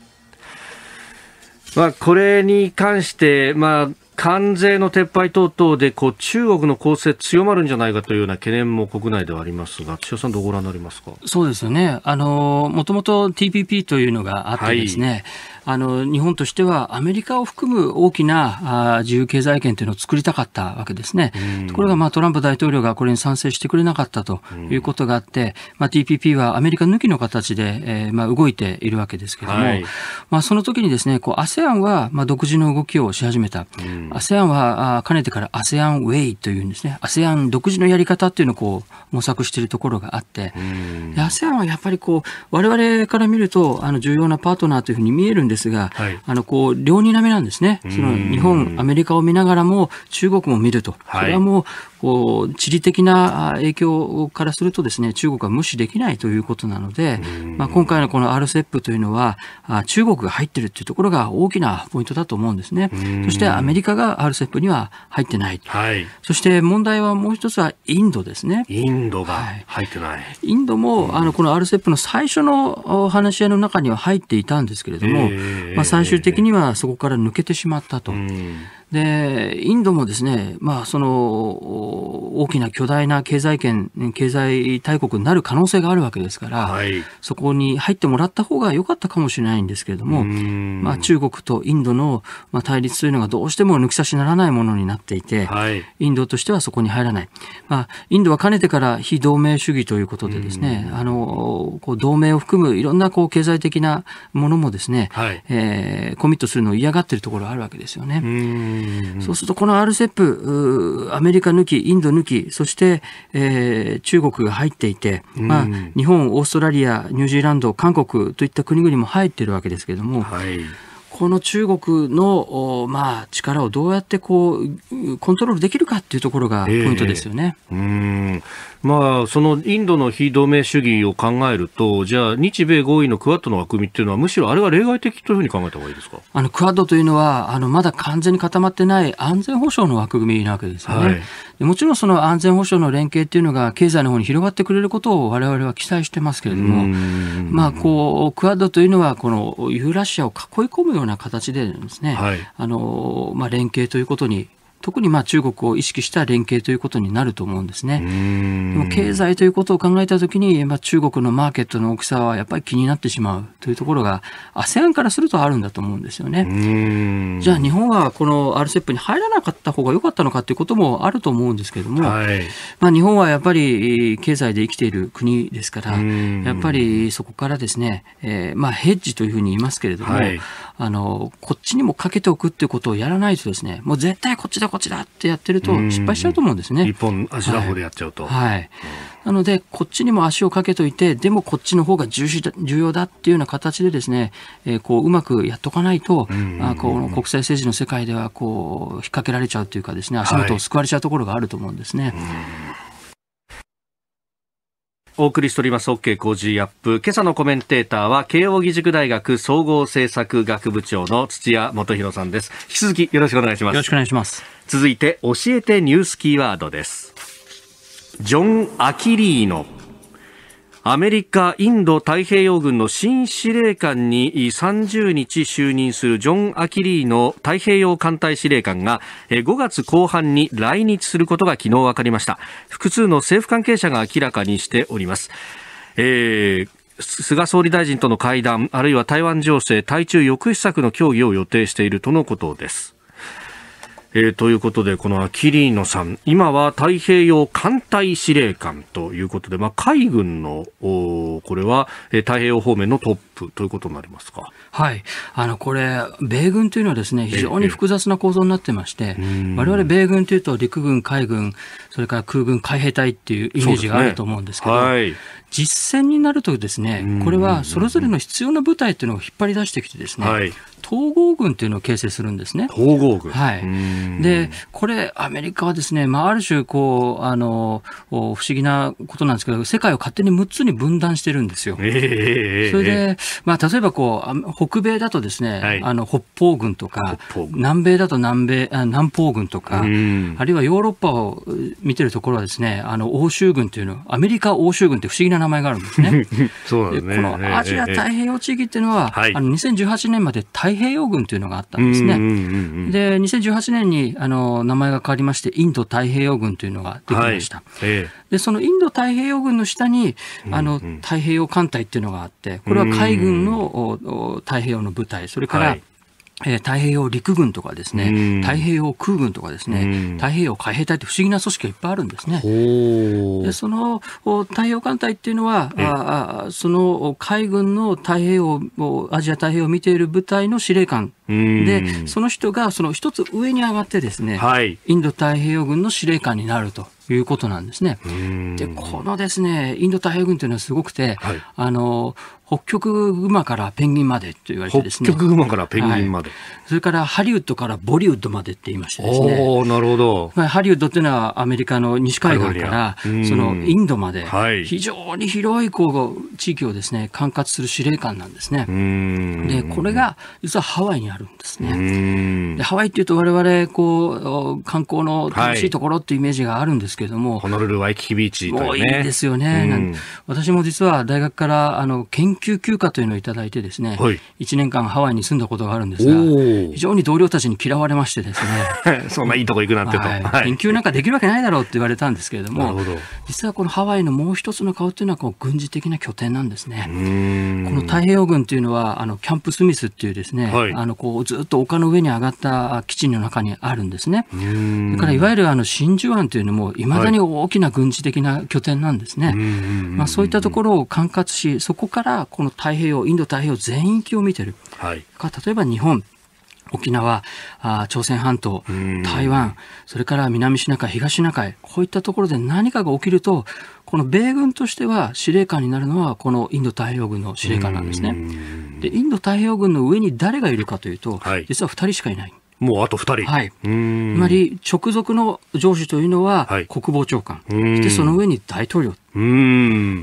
まあ、これに関して、まあ、関税の撤廃等々でこう中国の攻勢強まるんじゃないかというような懸念も国内ではありますが、千代さん、どうご覧になりますかそうですよね、あのもともと TPP というのがあってですね、はい、あの日本としてはアメリカを含む大きなあ自由経済圏というのを作りたかったわけですね、ところが、まあ、トランプ大統領がこれに賛成してくれなかったということがあって、まあ、TPP はアメリカ抜きの形で、えーまあ、動いているわけですけれども、はい、まあ、その時にですねこう ASEAN は、まあ、独自の動きをし始めた。ASEAN はかねてから ASEAN ウェイというんですね ASEAN 独自のやり方っていうのをこう模索しているところがあって ASEAN はやっぱりこう我々から見るとあの重要なパートナーというふうに見えるんですが、はい、あのこう両に並みなんですねその日本アメリカを見ながらも中国も見ると、はい、それはもう地理的な影響からするとですね中国は無視できないということなので、まあ、今回のこの RCEP というのは中国が入っているというところが大きなポイントだと思うんですね。そしてアメリカが RCEP には入ってない、はい、そして問題はもう一つはインドですね。インドが入ってない、はい、インドもあのこの RCEP の最初の話し合いの中には入っていたんですけれども、まあ、最終的にはそこから抜けてしまったと。で、インドもですね、まあ、その、大きな巨大な経済圏、経済大国になる可能性があるわけですから、はい、そこに入ってもらった方が良かったかもしれないんですけれども、まあ、中国とインドの対立というのがどうしても抜き差しならないものになっていて、はい、インドとしてはそこに入らない。まあ、インドはかねてから非同盟主義ということでですね、あの、こう同盟を含むいろんなこう経済的なものもですね、はい、えー、コミットするのを嫌がっているところがあるわけですよね。そうするとこの RCEP、アメリカ抜き、インド抜き、そして、えー、中国が入っていて、まあ、日本、オーストラリア、ニュージーランド、韓国といった国々も入ってるわけですけれども、はい、この中国の、まあ、力をどうやってこうコントロールできるかっていうところがポイントですよね。えー、うんまあ、そのインドの非同盟主義を考えると、じゃあ、日米合意のクアッドの枠組みっていうのは、むしろあれは例外的というふうに考えた方がいいですかあのクアッドというのはあの、まだ完全に固まってない安全保障の枠組みなわけですよね。はい、もちろん、その安全保障の連携っていうのが、経済の方に広がってくれることをわれわれは期待してますけれども、まあ、こうクアッドというのは、このユーラシアを囲い込むような形でですね、はい、あのまあ、連携ということに特にまあ中国を意識した連携ということになると思うんですね。でも経済ということを考えたときに、まあ、中国のマーケットの大きさはやっぱり気になってしまうというところが、ASEAN からするとあるんだと思うんですよね。じゃあ日本はこの RCEP に入らなかった方が良かったのかということもあると思うんですけれども、はい、まあ、日本はやっぱり経済で生きている国ですから、やっぱりそこからですね、えー、まあヘッジというふうに言いますけれども、はい、あの、こっちにもかけておくっていうことをやらないとですね、もう絶対こっちだこっちだってやってると失敗しちゃうと思うんですね。一本足打法でやっちゃうと。はい。はい、なので、こっちにも足をかけといて、でもこっちの方が重視重要だっていうような形でですね、えー、こう、うまくやっとかないと、あこの国際政治の世界では、こう、引っ掛けられちゃうというかですね、足元をすくわれちゃうところがあると思うんですね。はいお送りしております OK 工事アップ。今朝のコメンテーターは慶応義塾大学総合政策学部長の土屋元博さんです。引き続きよろしくお願いします。よろしくお願いします。続いて教えてニュースキーワードです。ジョン・アキリーノ。アメリカインド太平洋軍の新司令官に30日就任するジョン・アキリーの太平洋艦隊司令官が5月後半に来日することが昨日分かりました複数の政府関係者が明らかにしております、えー菅総理大臣との会談あるいは台湾情勢対中抑止策の協議を予定しているとのことですえー、ということで、このアキリーノさん、今は太平洋艦隊司令官ということで、まあ、海軍の、これは、えー、太平洋方面のトップということになりますか。はい。あの、これ、米軍というのはですね、非常に複雑な構造になってまして、えー、我々米軍というと、陸軍、海軍、それから空軍、海兵隊っていうイメージがあると思うんですけど、はい、実戦になるとですね、これはそれぞれの必要な部隊というのを引っ張り出してきてですね、はい、統合軍というのを形成するんですね。統合軍、はい、でこれ、アメリカはですね、まあ、ある種こうあの、不思議なことなんですけど、世界を勝手に6つに分断してるんですよ。えー、それで、まあ、例えばこう北米だとですね、はい、あの北方軍とか、南米だと南米あ南方軍とか、あるいはヨーロッパを見てるところはですね、あの欧州軍というのアメリカ欧州軍って不思議な名前があるんですね。そうなんですねこのアジア太平洋地域っていうのは、はい、あの2018年まで太平洋軍というのがあったんですね。で、2018年にあの名前が変わりまして、インド太平洋軍というのができました。はいえー、で、そのインド太平洋軍の下に、あの、太平洋艦隊っていうのがあって、これは海軍の、太平洋の部隊、それから、はいえ太平洋陸軍とかですね、太平洋空軍とかですね、太平洋海兵隊って不思議な組織がいっぱいあるんですね。でその太平洋艦隊っていうのは、あその海軍の太平洋アジア太平洋を見ている部隊の司令官で、その人がその一つ上に上がってですね、はい、インド太平洋軍の司令官になると。いうことなんですね。で、このですね、インド太平洋軍というのはすごくて、はい、あの、北極馬からペンギンまでって言われてですね。北極馬からペンギンまで、はい、それからハリウッドからボリウッドまでって言いましてですね。おなるほど。まあ、ハリウッドっていうのはアメリカの西海岸からそのインドまで非常に広いこう地域をですね管轄する司令官なんですね。でこれが実はハワイにあるんですね。でハワイっていうと我々こう観光の楽しいところっていうイメージがあるんですけれども。ホノルルワイキキビーチとかね。もういいですよね。私も実は大学からあの研級休暇というのをいただいてですね、はい、1年間ハワイに住んだことがあるんですが非常に同僚たちに嫌われましてですね そんないいとこ行くなんてと、はい、研究なんかできるわけないだろうって言われたんですけれども実はこのハワイのもう一つの顔というのはこう軍事的な拠点なんですねこの太平洋軍というのはあのキャンプスミスっていうですね、はい、あのこうずっと丘の上に上がった基地の中にあるんですねだからいわゆるあの真珠湾というのもいまだに大きな軍事的な拠点なんですね、まあ、そういったところを管轄しそこからこの太平洋インド太平洋全域を見てる、はい、か例えば日本沖縄あ、朝鮮半島、台湾、それから南シナ海、東シナ海、こういったところで何かが起きると、この米軍としては司令官になるのは、このインド太平洋軍の司令官なんですね。で、インド太平洋軍の上に誰がいるかというと、はい、実は2人しかいない。もうあと2人。はい。つまり、直属の上司というのは、国防長官。はい、そしてその上に大統領。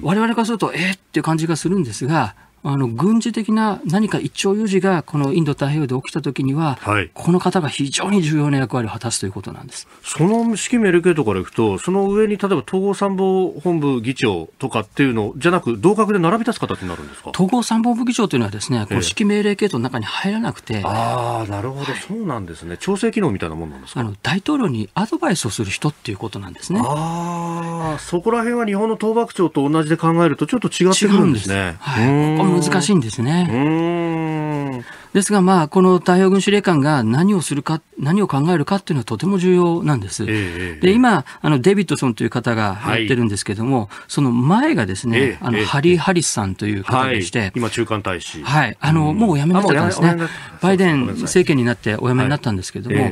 我々からすると、えー、っていう感じがするんですが、あの軍事的な何か一朝有事がこのインド太平洋で起きたときには、はい、この方が非常に重要な役割を果たすということなんですその指揮命令系統からいくと、その上に例えば統合参謀本部議長とかっていうのじゃなく、同格で並び立つ形になるんですか統合参謀部議長というのはです、ね、こう指揮命令系統の中に入らなくて、あなるほど、はい、そうなんですね、調整機能みたいなもんなんですかあの大統領にアドバイスをする人っていうことなんですね。あそこら辺は日本の統幕長と同じで考えると、ちょっと違ってくるんですね。すはい、難しいんですね。ですが、まあ、この太平洋軍司令官が何をするか、何を考えるかっていうのはとても重要なんです。えー、で、今、あの、デビッドソンという方がやってるんですけども、はい、その前がですね、えー、あの、えー、ハリー・ハリスさんという方でして、はい、今、中間大使。はい。あの、もうお辞めになったんですね。バイデン政権になってお辞めになったんですけども、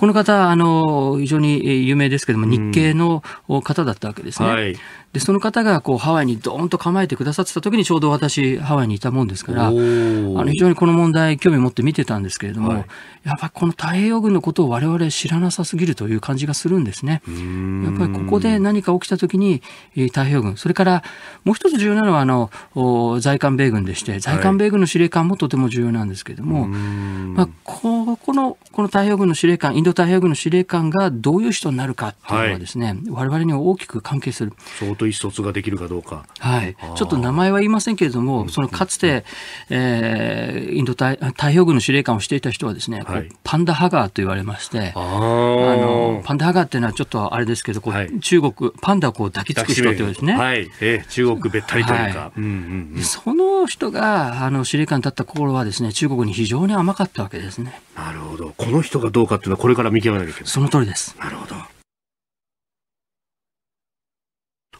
この方、あの、非常に有名ですけども、日系の方だったわけですね。はい、で、その方が、こう、ハワイにドーンと構えてくださってた時に、ちょうど私、ハワイにいたもんですから、あの非常にこの問題、興味を持って見てたんですけれども、はい、やっぱりこの太平洋軍のことを我々知らなさすぎるという感じがするんですね。やっぱりここで何か起きた時に、太平洋軍、それから、もう一つ重要なのは、あの、在韓米軍でして、在韓米軍の司令官もとても重要なんですけれども、はい、まあ、こうこの、この太平洋軍の司令官、インド太平洋軍の司令官がどういう人になるかっていうのはですね、はい、我々には大きく関係する。相当意思疎通ができるかどうか。はい。ちょっと名前は言いませんけれども、そのかつて、えー、インド太太平洋軍の司令官をしていた人はですね、はい、パンダハガーと言われまして、あのパンダハガーっていうのはちょっとあれですけど、こう、はい、中国、パンダをこう抱きつく人というですね。はい。えー、中国べったりというか。うんうんうん、その人があの司令官だった頃はですね、中国に非常に甘かったわけですね。なるるほど。この人がどうかっていうのはこれから見極めなきゃいけない。その通りです。なるほど。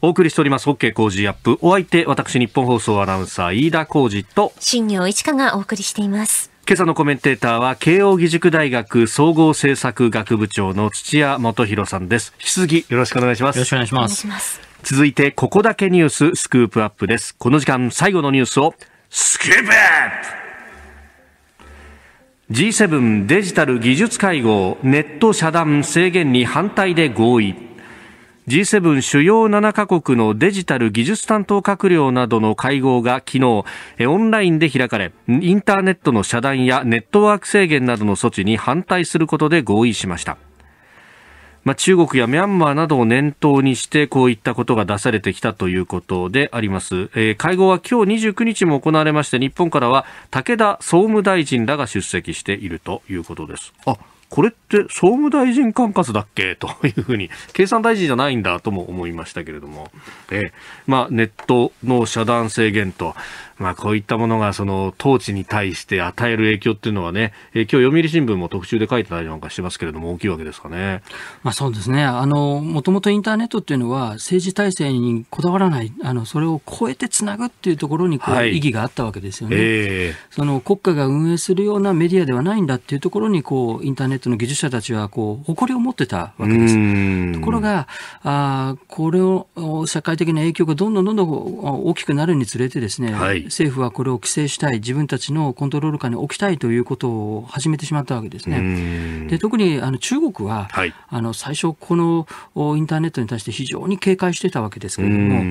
お送りしております。OK 工事アップ。お相手、私、日本放送アナウンサー、飯田工事と、新業一華がお送りしています。今朝のコメンテーターは、慶応義塾大学総合政策学部長の土屋元弘さんです。引き続きよろしくお願いします。よろしくお願いします。ます続いて、ここだけニューススクープアップです。この時間、最後のニュースを、スクープアップ G7 デジタル技術会合ネット遮断制限に反対で合意 G7 主要7カ国のデジタル技術担当閣僚などの会合が昨日オンラインで開かれインターネットの遮断やネットワーク制限などの措置に反対することで合意しましたまあ、中国やミャンマーなどを念頭にしてこういったことが出されてきたということであります、えー、会合は今日29日も行われまして日本からは武田総務大臣らが出席しているということですあこれって総務大臣管轄だっけ というふうに経産大臣じゃないんだとも思いましたけれども、えーまあ、ネットの遮断制限とまあ、こういったものがその統治に対して与える影響っていうのはね、えー、今日読売新聞も特集で書いてたりなんかしてますけれども、大きいわけですかね。まあ、そうですね。あの、もともとインターネットっていうのは政治体制にこだわらない、あの、それを超えてつなぐっていうところにこう、意義があったわけですよね、えー、その国家が運営するようなメディアではないんだっていうところに、こう、インターネットの技術者たちは、こう、誇りを持ってたわけです。ところが、あこれを、社会的な影響がどんどんどんどん大きくなるにつれてですね、はい政府はこれを規制したい、自分たちのコントロール下に置きたいということを始めてしまったわけですね。で特にあの中国は、はい、あの最初、このインターネットに対して非常に警戒してたわけですけれども、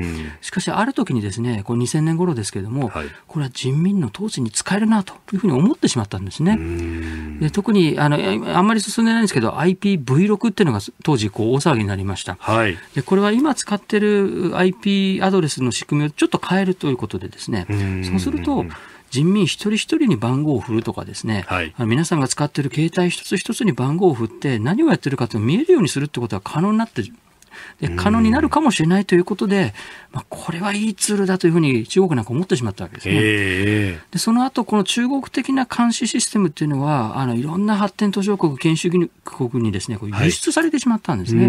しかし、ある時にですねこれ2000年頃ですけれども、はい、これは人民の統治に使えるなというふうに思ってしまったんですね。で特にあのあんまり進んでないんですけど、IPv6 っていうのが当時こう大騒ぎになりました。はい、でこれは今使ってる IP アドレスの仕組みをちょっと変えるということでですね、うんそうすると、人民一人一人に番号を振るとかですね、はい、皆さんが使っている携帯一つ一つに番号を振って何をやってるかと見えるようにするってことは可能になってで可能になるかもしれないということで、まあ、これはいいツールだというふうに中国なんか思ってしまったわけですね。でその後この中国的な監視システムっていうのはあのいろんな発展途上国、研修国にですねこう輸出されてしまったんですね。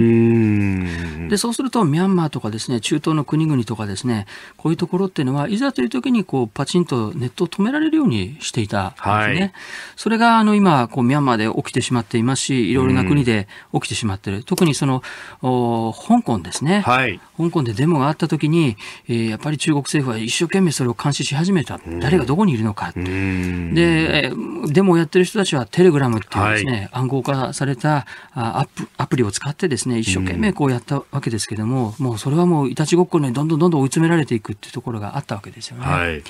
はい、でそうするとミャンマーとかですね中東の国々とかですねこういうところっていうのはいざという時にこうパチンとネットを止められるようにしていたんですね。はい、それがあの今こうミャンマーで起きてしまっていますしいろいろな国で起きてしまっている。特にその香港ですね、はい、香港でデモがあった時に、えー、やっぱり中国政府は一生懸命それを監視し始めた、うん、誰がどこにいるのかで、デモをやってる人たちはテレグラムっていうですね、はい、暗号化されたアプアプリを使ってです、ね、一生懸命こうやったわけですけども、うん、もうそれはもういたちごっこにどんどんどんどん追い詰められていくっていうところがあったわけですよね。はい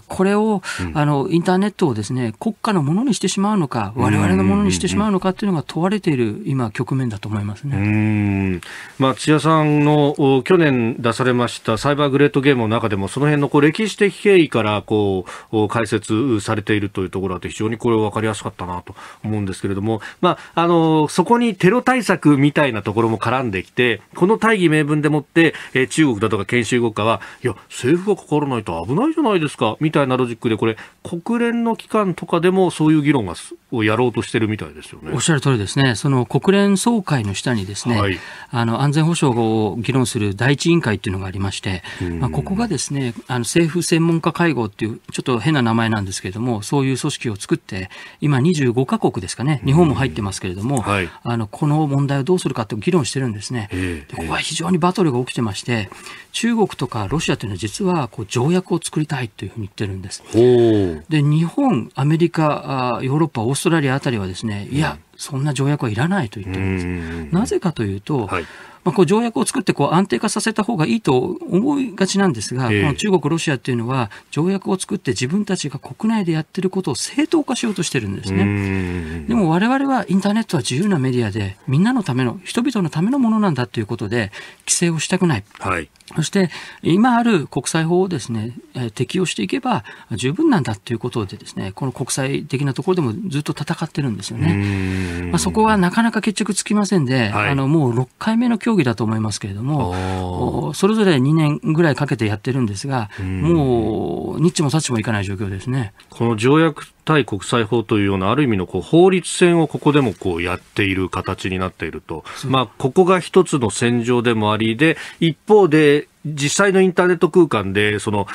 これを、あのインターネットをですね国家のものにしてしまうのか、われわれのものにしてしまうのかというのが問われている今、局面だと思いますね、まあ、土屋さんの去年出されましたサイバーグレートゲームの中でも、その辺のこう歴史的経緯からこう解説されているというところで、非常にこれ、分かりやすかったなと思うんですけれども、まあ、あのそこにテロ対策みたいなところも絡んできて、この大義名分でもって、え中国だとか研修国家は、いや、政府がかからないと危ないじゃないですか。みたいなロジックでこれ国連の機関とかでもそういう議論がすをやろうとしてるみたいですよねおっしゃる通りですねその国連総会の下にですね、はい、あの安全保障を議論する第一委員会というのがありまして、まあ、ここがですねあの政府専門家会合っていうちょっと変な名前なんですけれどもそういう組織を作って今25か国ですかね日本も入ってますけれども、はい、あのこの問題をどうするかって議論してるんですね。でここは非常にバトルが起きてまして中国とかロシアというのは実はこう条約を作りたいというふうにってるんです。で日本アメリカヨーロッパオーストラリアあたりはですねいや、うんそんな条約はいらないと言ってるんです。なぜかというと、はいまあ、こう条約を作ってこう安定化させた方がいいと思いがちなんですが、この中国、ロシアというのは条約を作って自分たちが国内でやってることを正当化しようとしてるんですね。でも我々はインターネットは自由なメディアでみんなのための人々のためのものなんだということで規制をしたくない。はい、そして今ある国際法をですね適用していけば十分なんだということでですねこの国際的なところでもずっと戦ってるんですよね。まあ、そこはなかなか決着つきませんで、はい、あのもう6回目の協議だと思いますけれども、それぞれ2年ぐらいかけてやってるんですが、もう、もさちもいかない状況ですね。この条約対国際法というような、ある意味のこう法律戦をここでもこうやっている形になっていると、まあ、ここが一つの戦場でもありで、一方で、実際のインターネット空間で、その、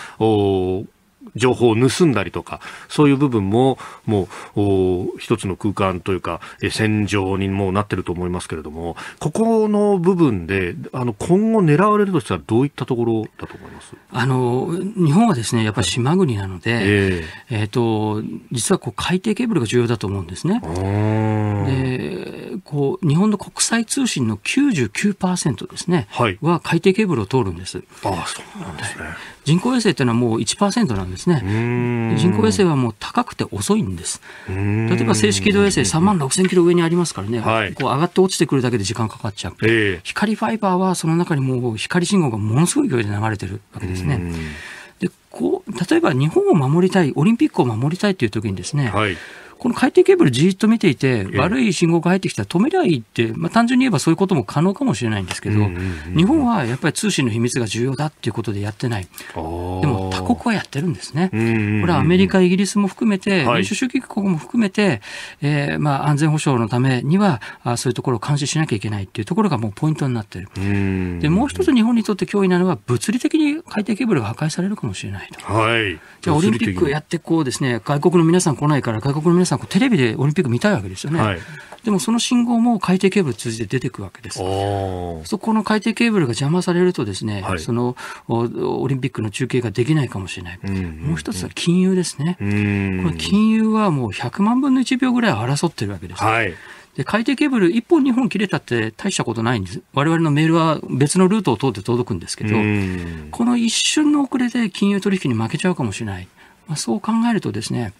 情報を盗んだりとか、そういう部分も、もう、一つの空間というか、戦場にもうなってると思いますけれども、ここの部分で、あの、今後狙われるとしたらどういったところだと思いますあの、日本はですね、やっぱり島国なので、えー、えー、と、実はこう海底ケーブルが重要だと思うんですね。で、こう、日本の国際通信の99%ですね、はい、は海底ケーブルを通るんです。ああ、そうなんですね。人工衛星というのはもう1%なんですね。人工衛星はもう高くて遅いんです。例えば静止軌道衛星3万6000キロ上にありますからね、はい、こう上がって落ちてくるだけで時間かかっちゃう、えー、光ファイバーはその中にもう光信号がものすごい勢いで流れてるわけですね。でこう例えば日本を守りたい、オリンピックを守りたいという時にですね、はいこの海底ケーブルじっと見ていて、悪い信号が入ってきたら止めりゃいいって、まあ、単純に言えばそういうことも可能かもしれないんですけど、日本はやっぱり通信の秘密が重要だっていうことでやってない。でも他国はやってるんですね。これはアメリカ、イギリスも含めて、民主主義国も含めて、えー、まあ安全保障のためには、あそういうところを監視しなきゃいけないっていうところがもうポイントになってる。で、もう一つ日本にとって脅威なのは、物理的に海底ケーブルが破壊されるかもしれないと。はい。じゃあオリンピックやってこうですね、外国の皆さん来ないから、外国の皆さん、テレビでオリンピック見たいわけですよね。はい、でもその信号も海底ケーブル通じて出てくるわけです。そこの海底ケーブルが邪魔されるとですね、はい、そのオリンピックの中継ができないかもしれない。うんうんうん、もう一つは金融ですね。この金融はもう100万分の1秒ぐらい争ってるわけです、はいで海底ケーブル1本2本切れたって大したことないんです我々のメールは別のルートを通って届くんですけどこの一瞬の遅れで金融取引に負けちゃうかもしれない、まあ、そう考えるとですね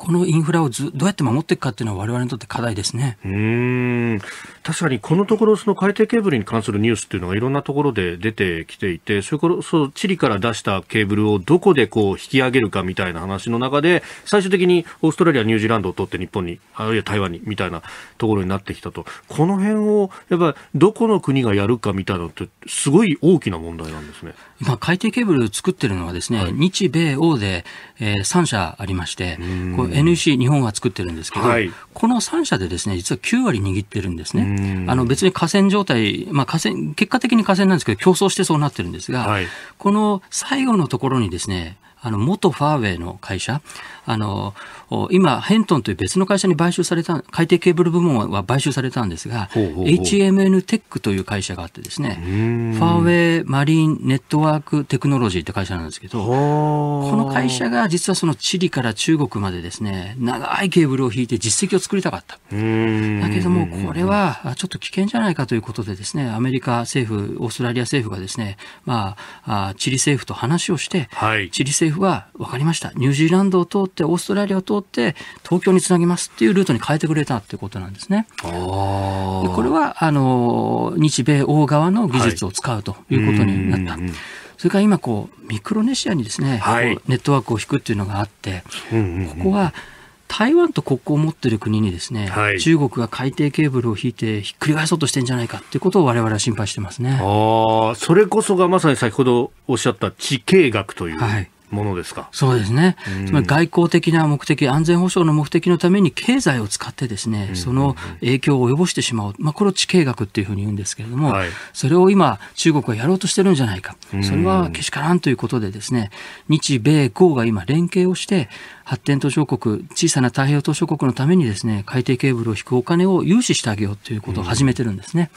このインフラをずどうやって守っていくかっていうのは、われわれにとって課題ですねうん確かにこのところ、その海底ケーブルに関するニュースっていうのがいろんなところで出てきていて、それらそ地理から出したケーブルをどこでこう引き上げるかみたいな話の中で、最終的にオーストラリア、ニュージーランドを取って日本に、あるいは台湾にみたいなところになってきたと、この辺をやっぱどこの国がやるかみたいなのって、すごい大きな問題なんですね。今、海底ケーブル作ってるのはですね、はい、日米欧で、えー、3社ありまして、NEC、日本が作ってるんですけど、はい、この3社でですね、実は9割握ってるんですね。あの別に河川状態、まあ河川、結果的に河川なんですけど、競争してそうなってるんですが、はい、この最後のところにですね、あの元ファーウェイの会社、あの今、ヘントンという別の会社に買収された、海底ケーブル部門は買収されたんですが、HMN テックという会社があってですね、ファーウェイマリンネットワークテクノロジーって会社なんですけど、この会社が実はそのチリから中国までですね、長いケーブルを引いて実績を作りたかった。だけども、これはちょっと危険じゃないかということでですね、アメリカ政府、オーストラリア政府がですね、まあ、チリ政府と話をして、はい、チリ政府は分かりました。ニュージーランドを通ってオーストラリアを通ってって東京につなぎますっていうルートに変えてくれたっていうことなんですね。でこれはあの日米欧側の技術を使うということになった。はいそれから今こうミクロネシアにですね、はい、ネットワークを引くっていうのがあって、ここは台湾と国交を持っている国にですね、はい、中国が海底ケーブルを引いてひっくり返そうとしてんじゃないかっていうことを我々は心配してますね。あそれこそがまさに先ほどおっしゃった地形学という。はいものですかそうですね、つまり外交的な目的、安全保障の目的のために経済を使って、ですねその影響を及ぼしてしまう、まあ、これを地経学っていうふうに言うんですけれども、はい、それを今、中国はやろうとしてるんじゃないか、それはけしからんということで、ですね日米豪が今、連携をして、発展途上国、小さな太平洋途上国のためにですね、海底ケーブルを引くお金を融資してあげようということを始めてるんですね。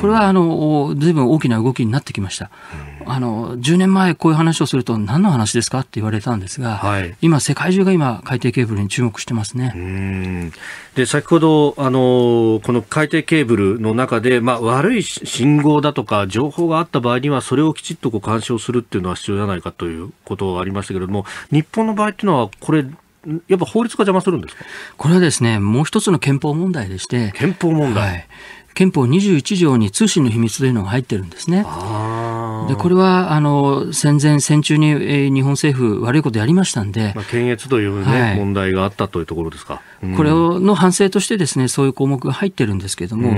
これは、あの、随分大きな動きになってきました。あの、10年前こういう話をすると何の話ですかって言われたんですが、はい、今、世界中が今、海底ケーブルに注目してますね。で、先ほど、あの、この海底ケーブルの中で、まあ、悪い信号だとか、情報があった場合には、それをきちっとこう干渉するっていうのは必要じゃないかということがありましたけれども、日本の場合っていうのは、これやっぱ法律が邪魔するんですかこれはですね、もう一つの憲法問題でして、憲法問題、はい、憲法21条に通信の秘密というのが入ってるんですね。でこれはあの戦前、戦中に、えー、日本政府、悪いことやりましたんで、まあ、検閲というね、はい、問題があったというところですか。これの反省としてですね、そういう項目が入ってるんですけれども、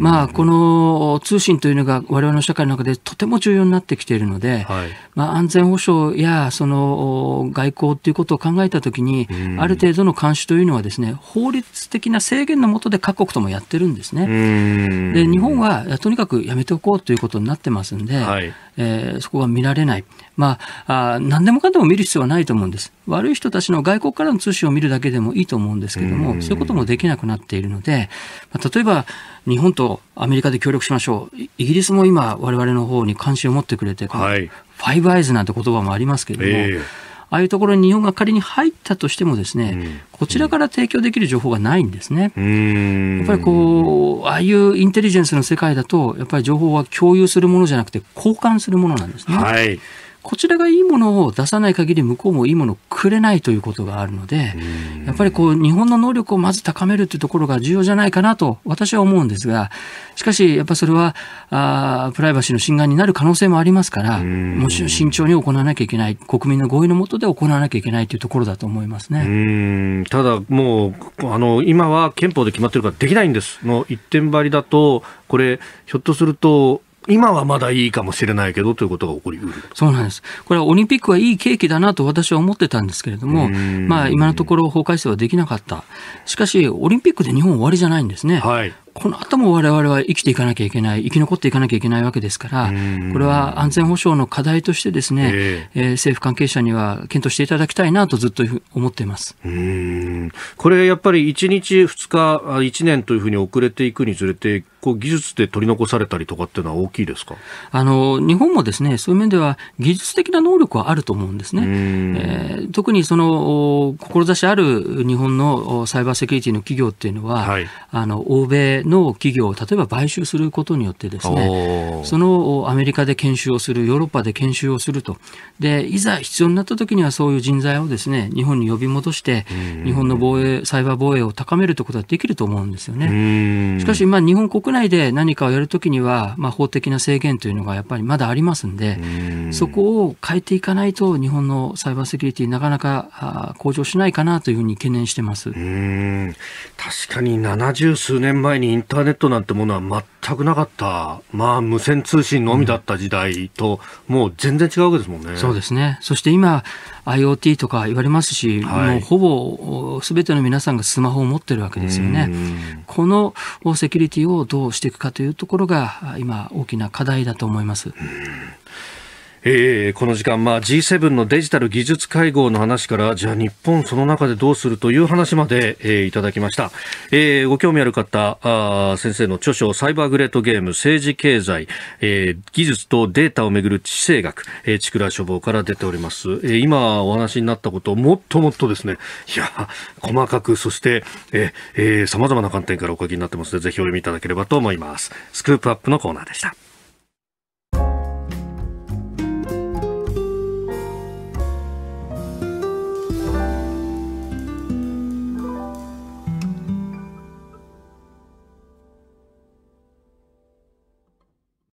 まあ、この通信というのが我々の社会の中でとても重要になってきているので、はい、まあ、安全保障やその外交ということを考えたときに、ある程度の監視というのはですね、法律的な制限の下で各国ともやってるんですね。で、日本はとにかくやめておこうということになってますんで、はい、えー、そこが見られない。まあ、あ何でもかんでも見る必要はないと思うんです。悪い人たちの外国からの通信を見るだけでもいいと思うんですけども、そういうこともできなくなっているので、まあ、例えば、日本とアメリカで協力しましょう。イギリスも今、我々の方に関心を持ってくれて、はい、ファイブアイズなんて言葉もありますけれども、えーああいうところに日本が仮に入ったとしてもですね、こちらから提供できる情報がないんですね。やっぱりこう、ああいうインテリジェンスの世界だと、やっぱり情報は共有するものじゃなくて、交換するものなんですね。はいこちらがいいものを出さない限り向こうもいいものをくれないということがあるので、やっぱりこう日本の能力をまず高めるというところが重要じゃないかなと私は思うんですが、しかしやっぱそれはあプライバシーの侵害になる可能性もありますから、もちろん慎重に行わなきゃいけない、国民の合意のもとで行わなきゃいけないというところだと思いますね。ただもうあの今は憲法で決まってるからできないんですの一点張りだとこれひょっとすると今はまだいいかもしれないけどということが起こりうるそうなんです、これはオリンピックはいい契機だなと私は思ってたんですけれども、まあ、今のところ法改正はできなかった、しかし、オリンピックで日本終わりじゃないんですね、はい、この後も我々は生きていかなきゃいけない、生き残っていかなきゃいけないわけですから、これは安全保障の課題としてですね、ええー、政府関係者には検討していただきたいなとずっと思っていますこれ、やっぱり1日、2日、1年というふうに遅れていくにつれて、こう技術で取り残されたりとかっていうのは大きいですかあの日本もですねそういう面では技術的な能力はあると思うんですね、えー、特にその志ある日本のサイバーセキュリティの企業っていうのは、はい、あの欧米の企業を例えば買収することによってですねそのアメリカで研修をするヨーロッパで研修をするとでいざ必要になった時にはそういう人材をですね日本に呼び戻して日本の防衛サイバー防衛を高めるということはできると思うんですよね。しかし、まあ、日本国内で何かをやるときには、まあ、法的な制限というのがやっぱりまだありますんでそこを変えていかないと日本のサイバーセキュリティなかなか向上しないかなというふうに懸念してます。確かに70数年前にインターネットなんてものは全くなかった、まあ、無線通信のみだった時代と、もう全然違うわけですもんね、そうですね。そして今、IoT とか言われますし、はい、もうほぼすべての皆さんがスマホを持ってるわけですよね。このセキュリティをどうしていくかというところが、今、大きな課題だと思います。えー、この時間、まあ、G7 のデジタル技術会合の話からじゃあ日本その中でどうするという話まで、えー、いただきました、えー、ご興味ある方あ先生の著書サイバーグレートゲーム政治経済、えー、技術とデータをめぐる地政学、えー、千倉書房から出ております、えー、今お話になったことをもっともっとですねいや細かくそしてえまざな観点からお書きになってますのでぜひお読みいただければと思いますスクープアップのコーナーでした